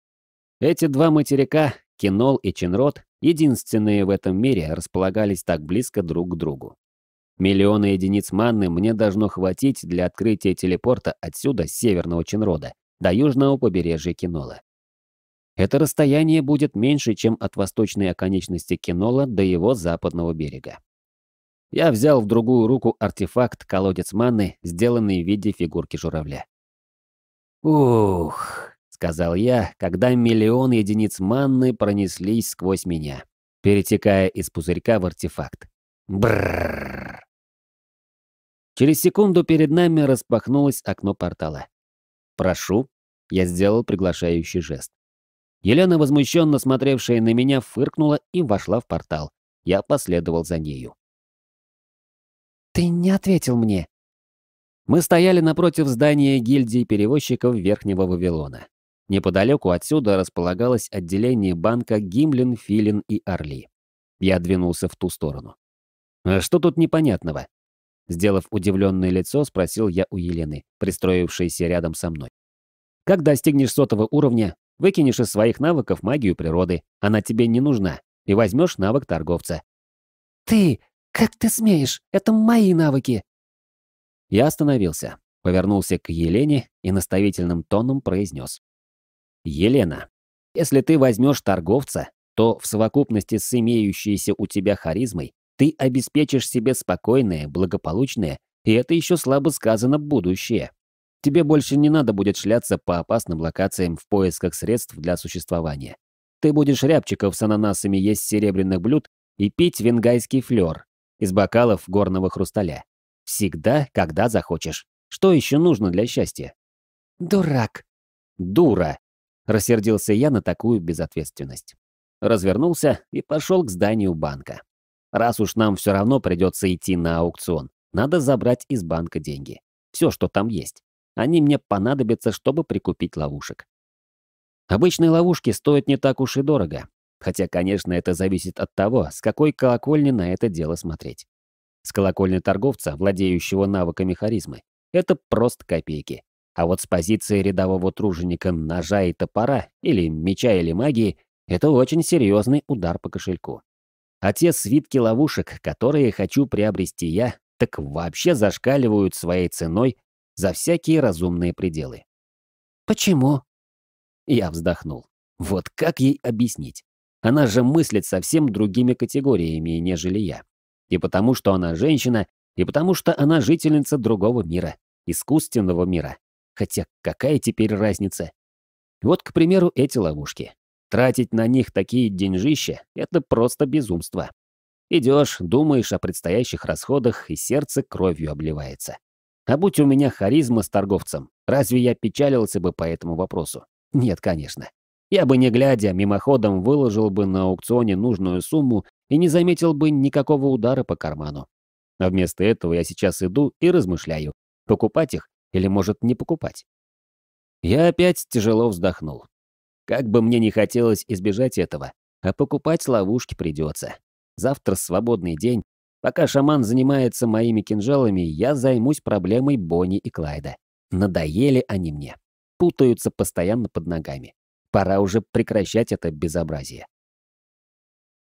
Эти два материка, Кинол и Чинрод, единственные в этом мире, располагались так близко друг к другу. Миллионы единиц манны мне должно хватить для открытия телепорта отсюда, с северного Чинрода, до южного побережья Кинола. Это расстояние будет меньше, чем от восточной оконечности Кинола до его западного берега. Я взял в другую руку артефакт колодец манны, сделанный в виде фигурки журавля. Ух, сказал я, когда миллион единиц манны пронеслись сквозь меня, перетекая из пузырька в артефакт. Бррр. Через секунду перед нами распахнулось окно портала. «Прошу», — я сделал приглашающий жест. Елена, возмущенно смотревшая на меня, фыркнула и вошла в портал. Я последовал за нею. «Ты не ответил мне», мы стояли напротив здания гильдии перевозчиков Верхнего Вавилона. Неподалеку отсюда располагалось отделение банка Гимлин, Филин и Орли. Я двинулся в ту сторону. «А что тут непонятного?» Сделав удивленное лицо, спросил я у Елены, пристроившейся рядом со мной. «Как достигнешь сотого уровня, выкинешь из своих навыков магию природы, она тебе не нужна, и возьмешь навык торговца». «Ты! Как ты смеешь? Это мои навыки!» Я остановился, повернулся к Елене и наставительным тоном произнес. Елена, если ты возьмешь торговца, то в совокупности с имеющейся у тебя харизмой ты обеспечишь себе спокойное, благополучное, и это еще слабо сказано, будущее. Тебе больше не надо будет шляться по опасным локациям в поисках средств для существования. Ты будешь рябчиков с ананасами есть серебряных блюд и пить венгайский флёр из бокалов горного хрусталя. Всегда, когда захочешь. Что еще нужно для счастья? Дурак. Дура. Рассердился я на такую безответственность. Развернулся и пошел к зданию банка. Раз уж нам все равно придется идти на аукцион, надо забрать из банка деньги. Все, что там есть. Они мне понадобятся, чтобы прикупить ловушек. Обычные ловушки стоят не так уж и дорого. Хотя, конечно, это зависит от того, с какой колокольни на это дело смотреть. С колокольни торговца, владеющего навыками харизмы, это просто копейки. А вот с позиции рядового труженика ножа и топора, или меча или магии, это очень серьезный удар по кошельку. А те свитки ловушек, которые хочу приобрести я, так вообще зашкаливают своей ценой за всякие разумные пределы. «Почему?» Я вздохнул. Вот как ей объяснить? Она же мыслит совсем другими категориями, нежели я. И потому, что она женщина, и потому, что она жительница другого мира, искусственного мира, Хотя какая теперь разница? Вот, к примеру, эти ловушки. Тратить на них такие деньжища – это просто безумство. Идешь, думаешь о предстоящих расходах, и сердце кровью обливается. А будь у меня харизма с торговцем, разве я печалился бы по этому вопросу? Нет, конечно. Я бы не глядя, мимоходом выложил бы на аукционе нужную сумму и не заметил бы никакого удара по карману. А вместо этого я сейчас иду и размышляю, покупать их или, может, не покупать? Я опять тяжело вздохнул. Как бы мне не хотелось избежать этого, а покупать ловушки придется. Завтра свободный день. Пока шаман занимается моими кинжалами, я займусь проблемой Бонни и Клайда. Надоели они мне. Путаются постоянно под ногами. Пора уже прекращать это безобразие.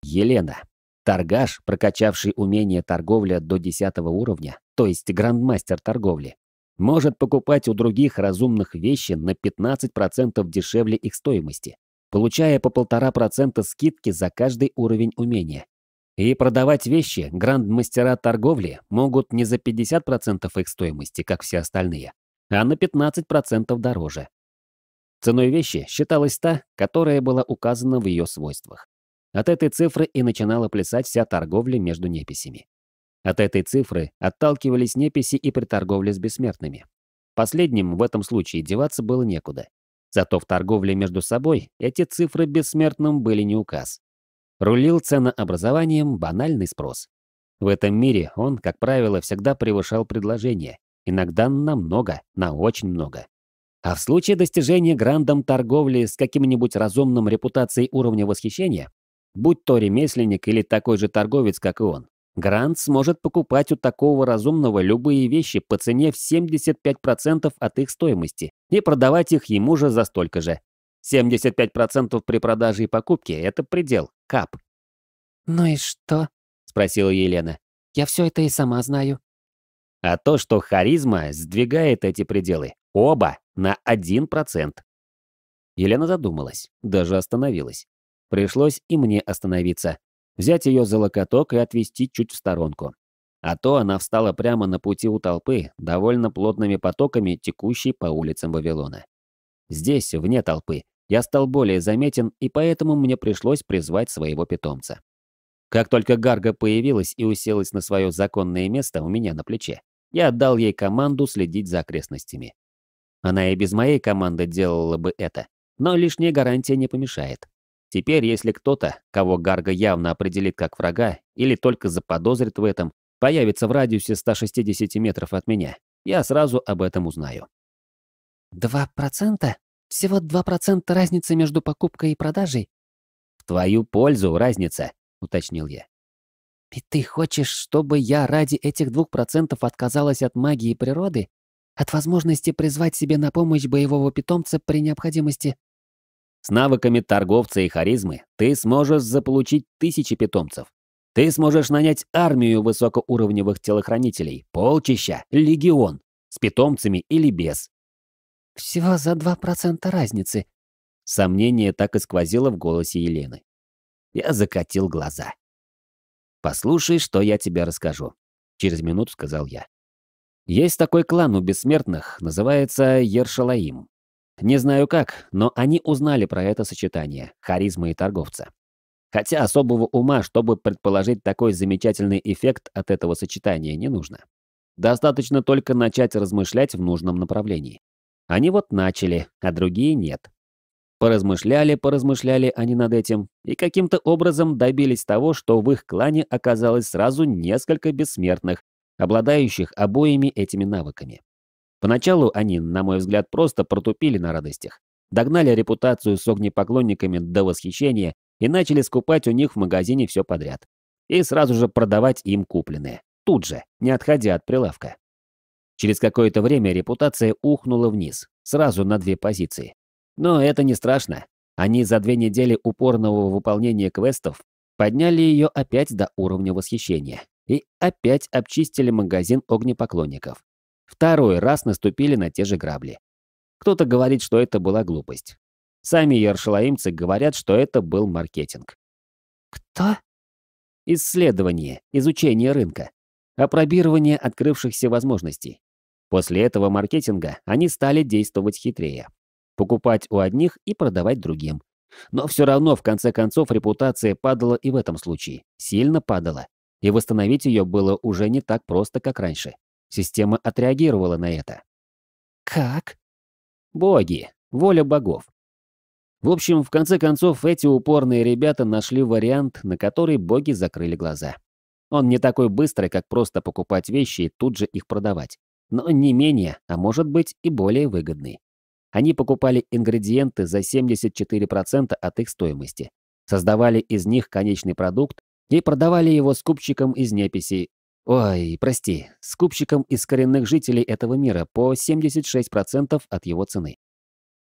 Елена. Торгаш, прокачавший умение торговля до 10 уровня, то есть грандмастер торговли, может покупать у других разумных вещи на 15% дешевле их стоимости, получая по полтора процента скидки за каждый уровень умения. И продавать вещи гранд-мастера торговли могут не за 50% их стоимости, как все остальные, а на 15% дороже. Ценой вещи считалась та, которая была указана в ее свойствах. От этой цифры и начинала плясать вся торговля между неписями. От этой цифры отталкивались неписи и при с бессмертными. Последним в этом случае деваться было некуда. Зато в торговле между собой эти цифры бессмертным были не указ. Рулил ценообразованием банальный спрос. В этом мире он, как правило, всегда превышал предложение, иногда на много, на очень много. А в случае достижения грандом торговли с каким-нибудь разумным репутацией уровня восхищения, будь то ремесленник или такой же торговец, как и он, Грант сможет покупать у такого разумного любые вещи по цене в 75% от их стоимости и продавать их ему же за столько же. 75% при продаже и покупке – это предел, кап. «Ну и что?» – спросила Елена. «Я все это и сама знаю». А то, что харизма сдвигает эти пределы, оба, на 1%. Елена задумалась, даже остановилась. Пришлось и мне остановиться взять ее за локоток и отвести чуть в сторонку. А то она встала прямо на пути у толпы, довольно плотными потоками, текущей по улицам Вавилона. Здесь, вне толпы, я стал более заметен, и поэтому мне пришлось призвать своего питомца. Как только Гарга появилась и уселась на свое законное место у меня на плече, я отдал ей команду следить за окрестностями. Она и без моей команды делала бы это, но лишняя гарантия не помешает. Теперь, если кто-то, кого Гарга явно определит как врага или только заподозрит в этом, появится в радиусе 160 метров от меня, я сразу об этом узнаю. «Два процента? Всего два процента разницы между покупкой и продажей?» «В твою пользу разница», — уточнил я. «И ты хочешь, чтобы я ради этих двух процентов отказалась от магии природы? От возможности призвать себе на помощь боевого питомца при необходимости с навыками торговца и харизмы ты сможешь заполучить тысячи питомцев. Ты сможешь нанять армию высокоуровневых телохранителей, полчища, легион, с питомцами или без. Всего за 2% разницы. Сомнение так и сквозило в голосе Елены. Я закатил глаза. «Послушай, что я тебе расскажу», — через минуту сказал я. «Есть такой клан у бессмертных, называется Ершалаим. Не знаю как, но они узнали про это сочетание – харизма и торговца. Хотя особого ума, чтобы предположить такой замечательный эффект от этого сочетания, не нужно. Достаточно только начать размышлять в нужном направлении. Они вот начали, а другие нет. Поразмышляли, поразмышляли они над этим и каким-то образом добились того, что в их клане оказалось сразу несколько бессмертных, обладающих обоими этими навыками. Поначалу они, на мой взгляд, просто протупили на радостях. Догнали репутацию с огнепоклонниками до восхищения и начали скупать у них в магазине все подряд. И сразу же продавать им купленное. Тут же, не отходя от прилавка. Через какое-то время репутация ухнула вниз, сразу на две позиции. Но это не страшно. Они за две недели упорного выполнения квестов подняли ее опять до уровня восхищения и опять обчистили магазин огнепоклонников второй раз наступили на те же грабли. Кто-то говорит, что это была глупость. Сами яршалаимцы говорят, что это был маркетинг. Кто? Исследование, изучение рынка, опробирование открывшихся возможностей. После этого маркетинга они стали действовать хитрее. Покупать у одних и продавать другим. Но все равно, в конце концов, репутация падала и в этом случае. Сильно падала. И восстановить ее было уже не так просто, как раньше. Система отреагировала на это. Как? Боги. Воля богов. В общем, в конце концов, эти упорные ребята нашли вариант, на который боги закрыли глаза. Он не такой быстрый, как просто покупать вещи и тут же их продавать. Но не менее, а может быть и более выгодный. Они покупали ингредиенты за 74% от их стоимости, создавали из них конечный продукт и продавали его скупщикам из неписи, Ой, прости, скупщикам из коренных жителей этого мира по 76% от его цены.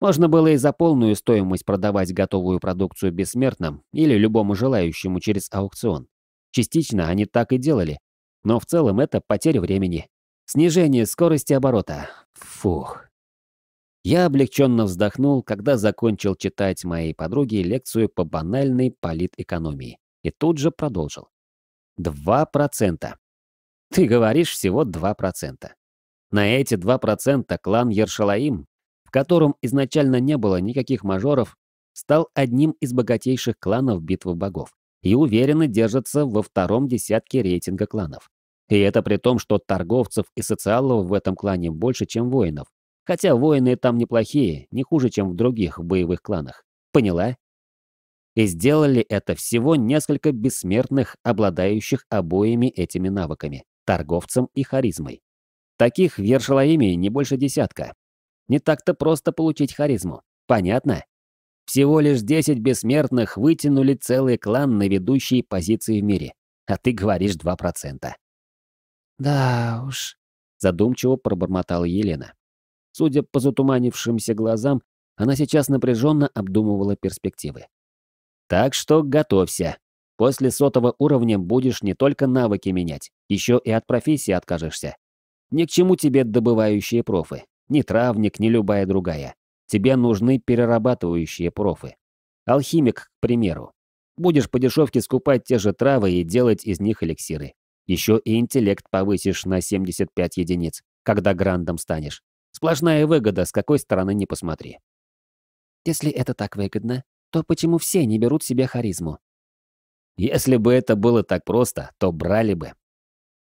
Можно было и за полную стоимость продавать готовую продукцию бессмертным или любому желающему через аукцион. Частично они так и делали. Но в целом это потеря времени. Снижение скорости оборота. Фух. Я облегченно вздохнул, когда закончил читать моей подруге лекцию по банальной политэкономии. И тут же продолжил. 2%. Ты говоришь всего 2%. На эти 2% клан Ершалаим, в котором изначально не было никаких мажоров, стал одним из богатейших кланов Битвы Богов и уверенно держится во втором десятке рейтинга кланов. И это при том, что торговцев и социалов в этом клане больше, чем воинов. Хотя воины там неплохие, не хуже, чем в других боевых кланах. Поняла? И сделали это всего несколько бессмертных, обладающих обоими этими навыками торговцем и харизмой. Таких в Ершалаиме не больше десятка. Не так-то просто получить харизму. Понятно? Всего лишь 10 бессмертных вытянули целый клан на ведущие позиции в мире. А ты говоришь 2%. «Да уж», – задумчиво пробормотала Елена. Судя по затуманившимся глазам, она сейчас напряженно обдумывала перспективы. «Так что готовься», После сотого уровня будешь не только навыки менять, еще и от профессии откажешься. Ни к чему тебе добывающие профы. Ни травник, ни любая другая. Тебе нужны перерабатывающие профы. Алхимик, к примеру. Будешь по дешевке скупать те же травы и делать из них эликсиры. Еще и интеллект повысишь на 75 единиц, когда грандом станешь. Сплошная выгода, с какой стороны не посмотри. Если это так выгодно, то почему все не берут себе харизму? Если бы это было так просто, то брали бы.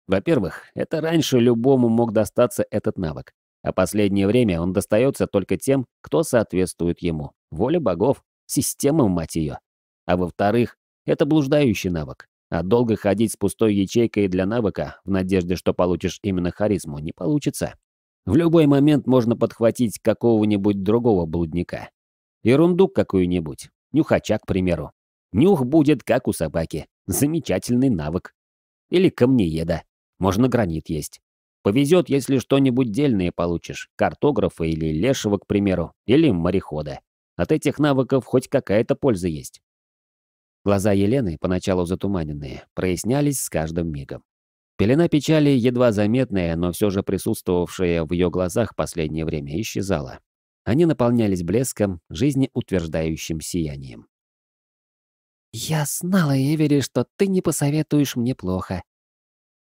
Во-первых, это раньше любому мог достаться этот навык, а последнее время он достается только тем, кто соответствует ему. Воля богов, система, мать ее. А во-вторых, это блуждающий навык, а долго ходить с пустой ячейкой для навыка, в надежде, что получишь именно харизму, не получится. В любой момент можно подхватить какого-нибудь другого блудника. Ерунду какую-нибудь, нюхача, к примеру, Нюх будет, как у собаки. Замечательный навык. Или камнееда. Можно гранит есть. Повезет, если что-нибудь дельное получишь. Картографа или лешего, к примеру. Или морехода. От этих навыков хоть какая-то польза есть. Глаза Елены, поначалу затуманенные, прояснялись с каждым мигом. Пелена печали, едва заметная, но все же присутствовавшая в ее глазах последнее время, исчезала. Они наполнялись блеском, жизнеутверждающим сиянием. «Я знала, Эвери, что ты не посоветуешь мне плохо».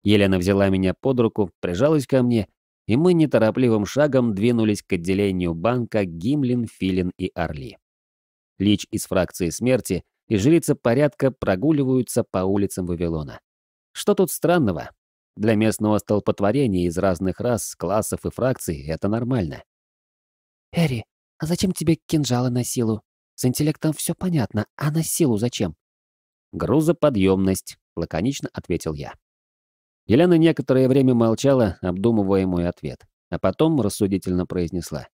Елена взяла меня под руку, прижалась ко мне, и мы неторопливым шагом двинулись к отделению банка Гимлин, Филин и Орли. Лич из фракции смерти и жрица порядка прогуливаются по улицам Вавилона. Что тут странного? Для местного столпотворения из разных рас, классов и фракций это нормально. «Эри, а зачем тебе кинжалы на силу? С интеллектом все понятно, а на силу зачем?» «Грузоподъемность», — лаконично ответил я. Елена некоторое время молчала, обдумывая мой ответ, а потом рассудительно произнесла.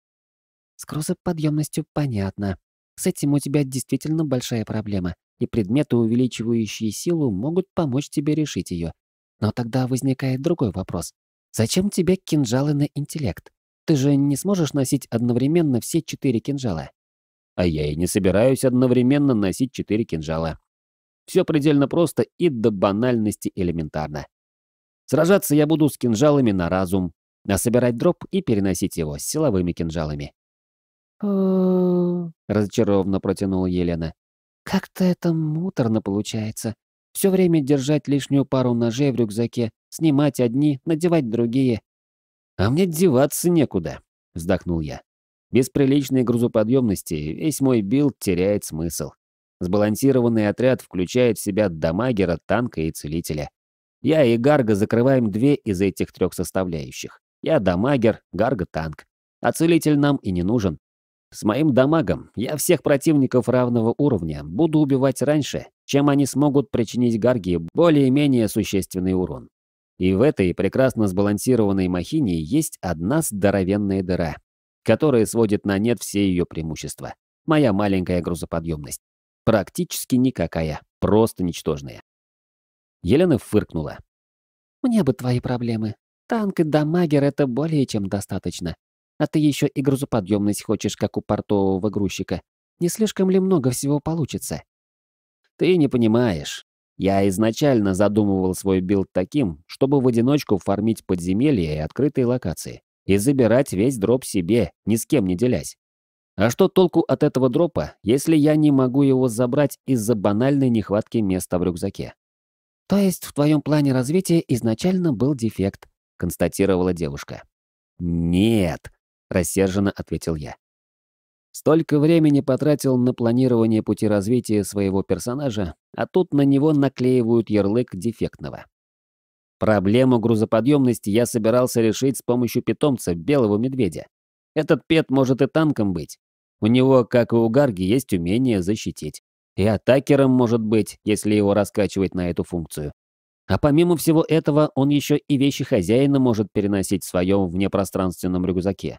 «С грузоподъемностью понятно. С этим у тебя действительно большая проблема, и предметы, увеличивающие силу, могут помочь тебе решить ее. Но тогда возникает другой вопрос. Зачем тебе кинжалы на интеллект? Ты же не сможешь носить одновременно все четыре кинжала». «А я и не собираюсь одновременно носить четыре кинжала», все предельно просто и до банальности элементарно. Сражаться я буду с кинжалами на разум, а собирать дроп и переносить его с силовыми кинжалами. разочарованно протянула Елена. «Как-то это муторно получается. Все время держать лишнюю пару ножей в рюкзаке, снимать одни, надевать другие». «А мне деваться некуда», — вздохнул я. «Без приличной грузоподъемности весь мой билд теряет смысл. Сбалансированный отряд включает в себя дамагера, танка и целителя. Я и Гарга закрываем две из этих трех составляющих. Я дамагер, Гарга танк. А целитель нам и не нужен. С моим дамагом я всех противников равного уровня буду убивать раньше, чем они смогут причинить Гарге более-менее существенный урон. И в этой прекрасно сбалансированной махине есть одна здоровенная дыра, которая сводит на нет все ее преимущества. Моя маленькая грузоподъемность. Практически никакая, просто ничтожная. Елена фыркнула. «Мне бы твои проблемы. Танк и дамагер — это более чем достаточно. А ты еще и грузоподъемность хочешь, как у портового грузчика. Не слишком ли много всего получится?» «Ты не понимаешь. Я изначально задумывал свой билд таким, чтобы в одиночку фармить подземелья и открытые локации. И забирать весь дроп себе, ни с кем не делясь. А что толку от этого дропа, если я не могу его забрать из-за банальной нехватки места в рюкзаке? То есть в твоем плане развития изначально был дефект, констатировала девушка. Нет, рассерженно ответил я. Столько времени потратил на планирование пути развития своего персонажа, а тут на него наклеивают ярлык дефектного. Проблему грузоподъемности я собирался решить с помощью питомца белого медведя. Этот пет может и танком быть, у него, как и у Гарги, есть умение защитить. И атакером может быть, если его раскачивать на эту функцию. А помимо всего этого, он еще и вещи хозяина может переносить в своем внепространственном рюкзаке.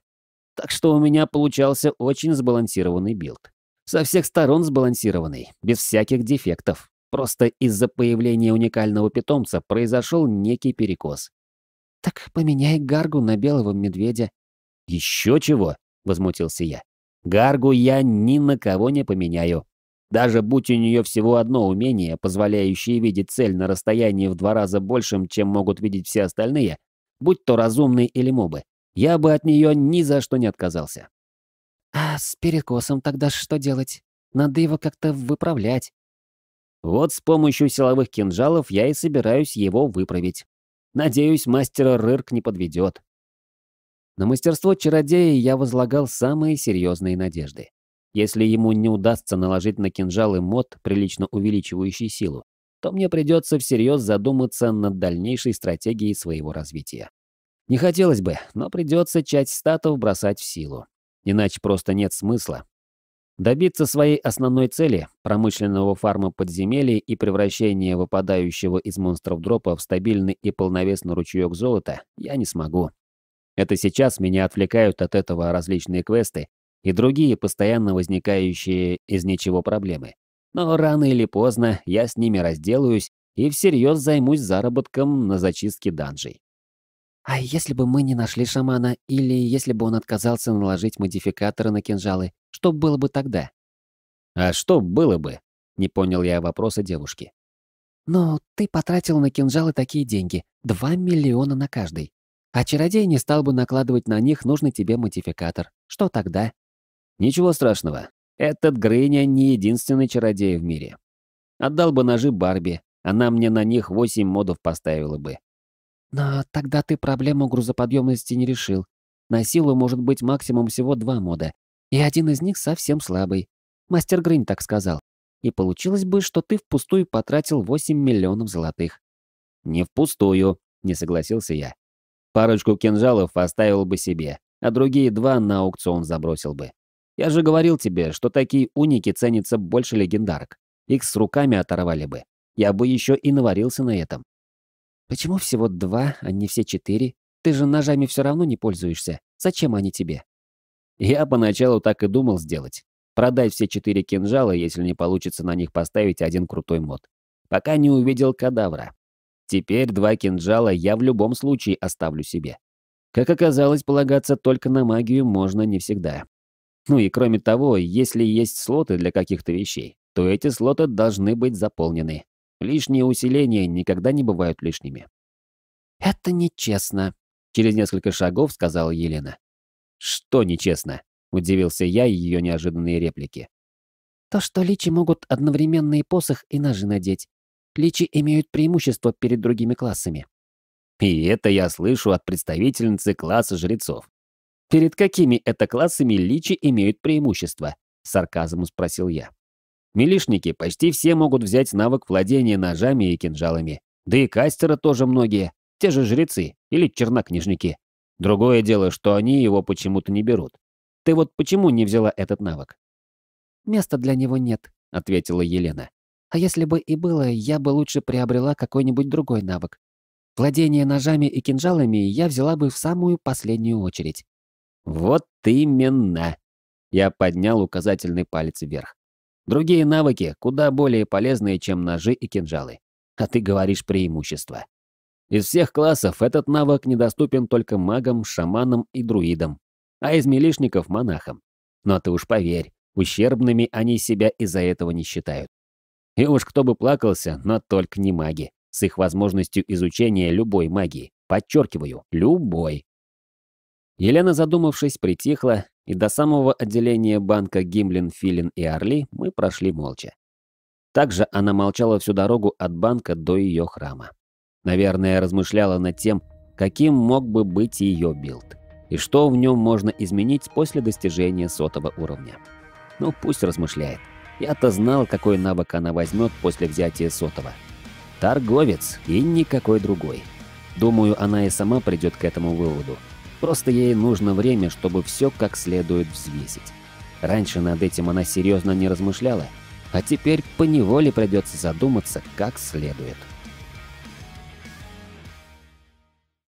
Так что у меня получался очень сбалансированный билд. Со всех сторон сбалансированный, без всяких дефектов. Просто из-за появления уникального питомца произошел некий перекос. «Так поменяй гаргу на белого медведя». «Еще чего?» — возмутился я. Гаргу я ни на кого не поменяю. Даже будь у нее всего одно умение, позволяющее видеть цель на расстоянии в два раза большим, чем могут видеть все остальные, будь то разумные или мобы, я бы от нее ни за что не отказался. А с перекосом тогда что делать? Надо его как-то выправлять. Вот с помощью силовых кинжалов я и собираюсь его выправить. Надеюсь, мастера Рырк не подведет. На мастерство чародея я возлагал самые серьезные надежды. Если ему не удастся наложить на кинжалы мод, прилично увеличивающий силу, то мне придется всерьез задуматься над дальнейшей стратегией своего развития. Не хотелось бы, но придется часть статов бросать в силу. Иначе просто нет смысла. Добиться своей основной цели – промышленного фарма подземелий и превращения выпадающего из монстров дропа в стабильный и полновесный ручеек золота – я не смогу. Это сейчас меня отвлекают от этого различные квесты и другие постоянно возникающие из ничего проблемы. Но рано или поздно я с ними разделаюсь и всерьез займусь заработком на зачистке данжей. А если бы мы не нашли шамана, или если бы он отказался наложить модификаторы на кинжалы, что было бы тогда? А что было бы? Не понял я вопроса девушки. Но ну, ты потратил на кинжалы такие деньги, два миллиона на каждый. А чародей не стал бы накладывать на них нужный тебе модификатор. Что тогда? Ничего страшного. Этот Грыня не единственный чародей в мире. Отдал бы ножи Барби, она мне на них восемь модов поставила бы. Но тогда ты проблему грузоподъемности не решил. На силу может быть максимум всего два мода, и один из них совсем слабый. Мастер Грынь так сказал. И получилось бы, что ты впустую потратил 8 миллионов золотых. «Не впустую», — не согласился я. Парочку кинжалов оставил бы себе, а другие два на аукцион забросил бы. Я же говорил тебе, что такие уники ценятся больше легендарок. Их с руками оторвали бы. Я бы еще и наварился на этом. Почему всего два, а не все четыре? Ты же ножами все равно не пользуешься. Зачем они тебе? Я поначалу так и думал сделать. Продать все четыре кинжала, если не получится на них поставить один крутой мод. Пока не увидел кадавра. Теперь два кинжала я в любом случае оставлю себе. Как оказалось, полагаться только на магию можно не всегда. Ну и кроме того, если есть слоты для каких-то вещей, то эти слоты должны быть заполнены. Лишние усиления никогда не бывают лишними. «Это нечестно», — через несколько шагов сказала Елена. «Что нечестно?» — удивился я ее неожиданные реплики. «То, что личи могут одновременно и посох, и ножи надеть. Личи имеют преимущество перед другими классами. И это я слышу от представительницы класса жрецов. «Перед какими это классами личи имеют преимущество?» – сарказмом спросил я. Милишники почти все могут взять навык владения ножами и кинжалами. Да и кастера тоже многие. Те же жрецы или чернокнижники. Другое дело, что они его почему-то не берут. Ты вот почему не взяла этот навык? «Места для него нет», — ответила Елена. А если бы и было, я бы лучше приобрела какой-нибудь другой навык. Владение ножами и кинжалами я взяла бы в самую последнюю очередь. Вот именно. Я поднял указательный палец вверх. Другие навыки куда более полезные, чем ножи и кинжалы. А ты говоришь преимущества. Из всех классов этот навык недоступен только магам, шаманам и друидам, а из милишников – монахам. Но ты уж поверь, ущербными они себя из-за этого не считают. И уж кто бы плакался, но только не маги. С их возможностью изучения любой магии. Подчеркиваю, любой. Елена, задумавшись, притихла, и до самого отделения банка Гимлин, Филин и Орли мы прошли молча. Также она молчала всю дорогу от банка до ее храма. Наверное, размышляла над тем, каким мог бы быть ее билд, и что в нем можно изменить после достижения сотого уровня. Ну, пусть размышляет. Я-то знал, какой навык она возьмет после взятия сотого. Торговец и никакой другой. Думаю, она и сама придет к этому выводу. Просто ей нужно время, чтобы все как следует взвесить. Раньше над этим она серьезно не размышляла, а теперь поневоле придется задуматься как следует.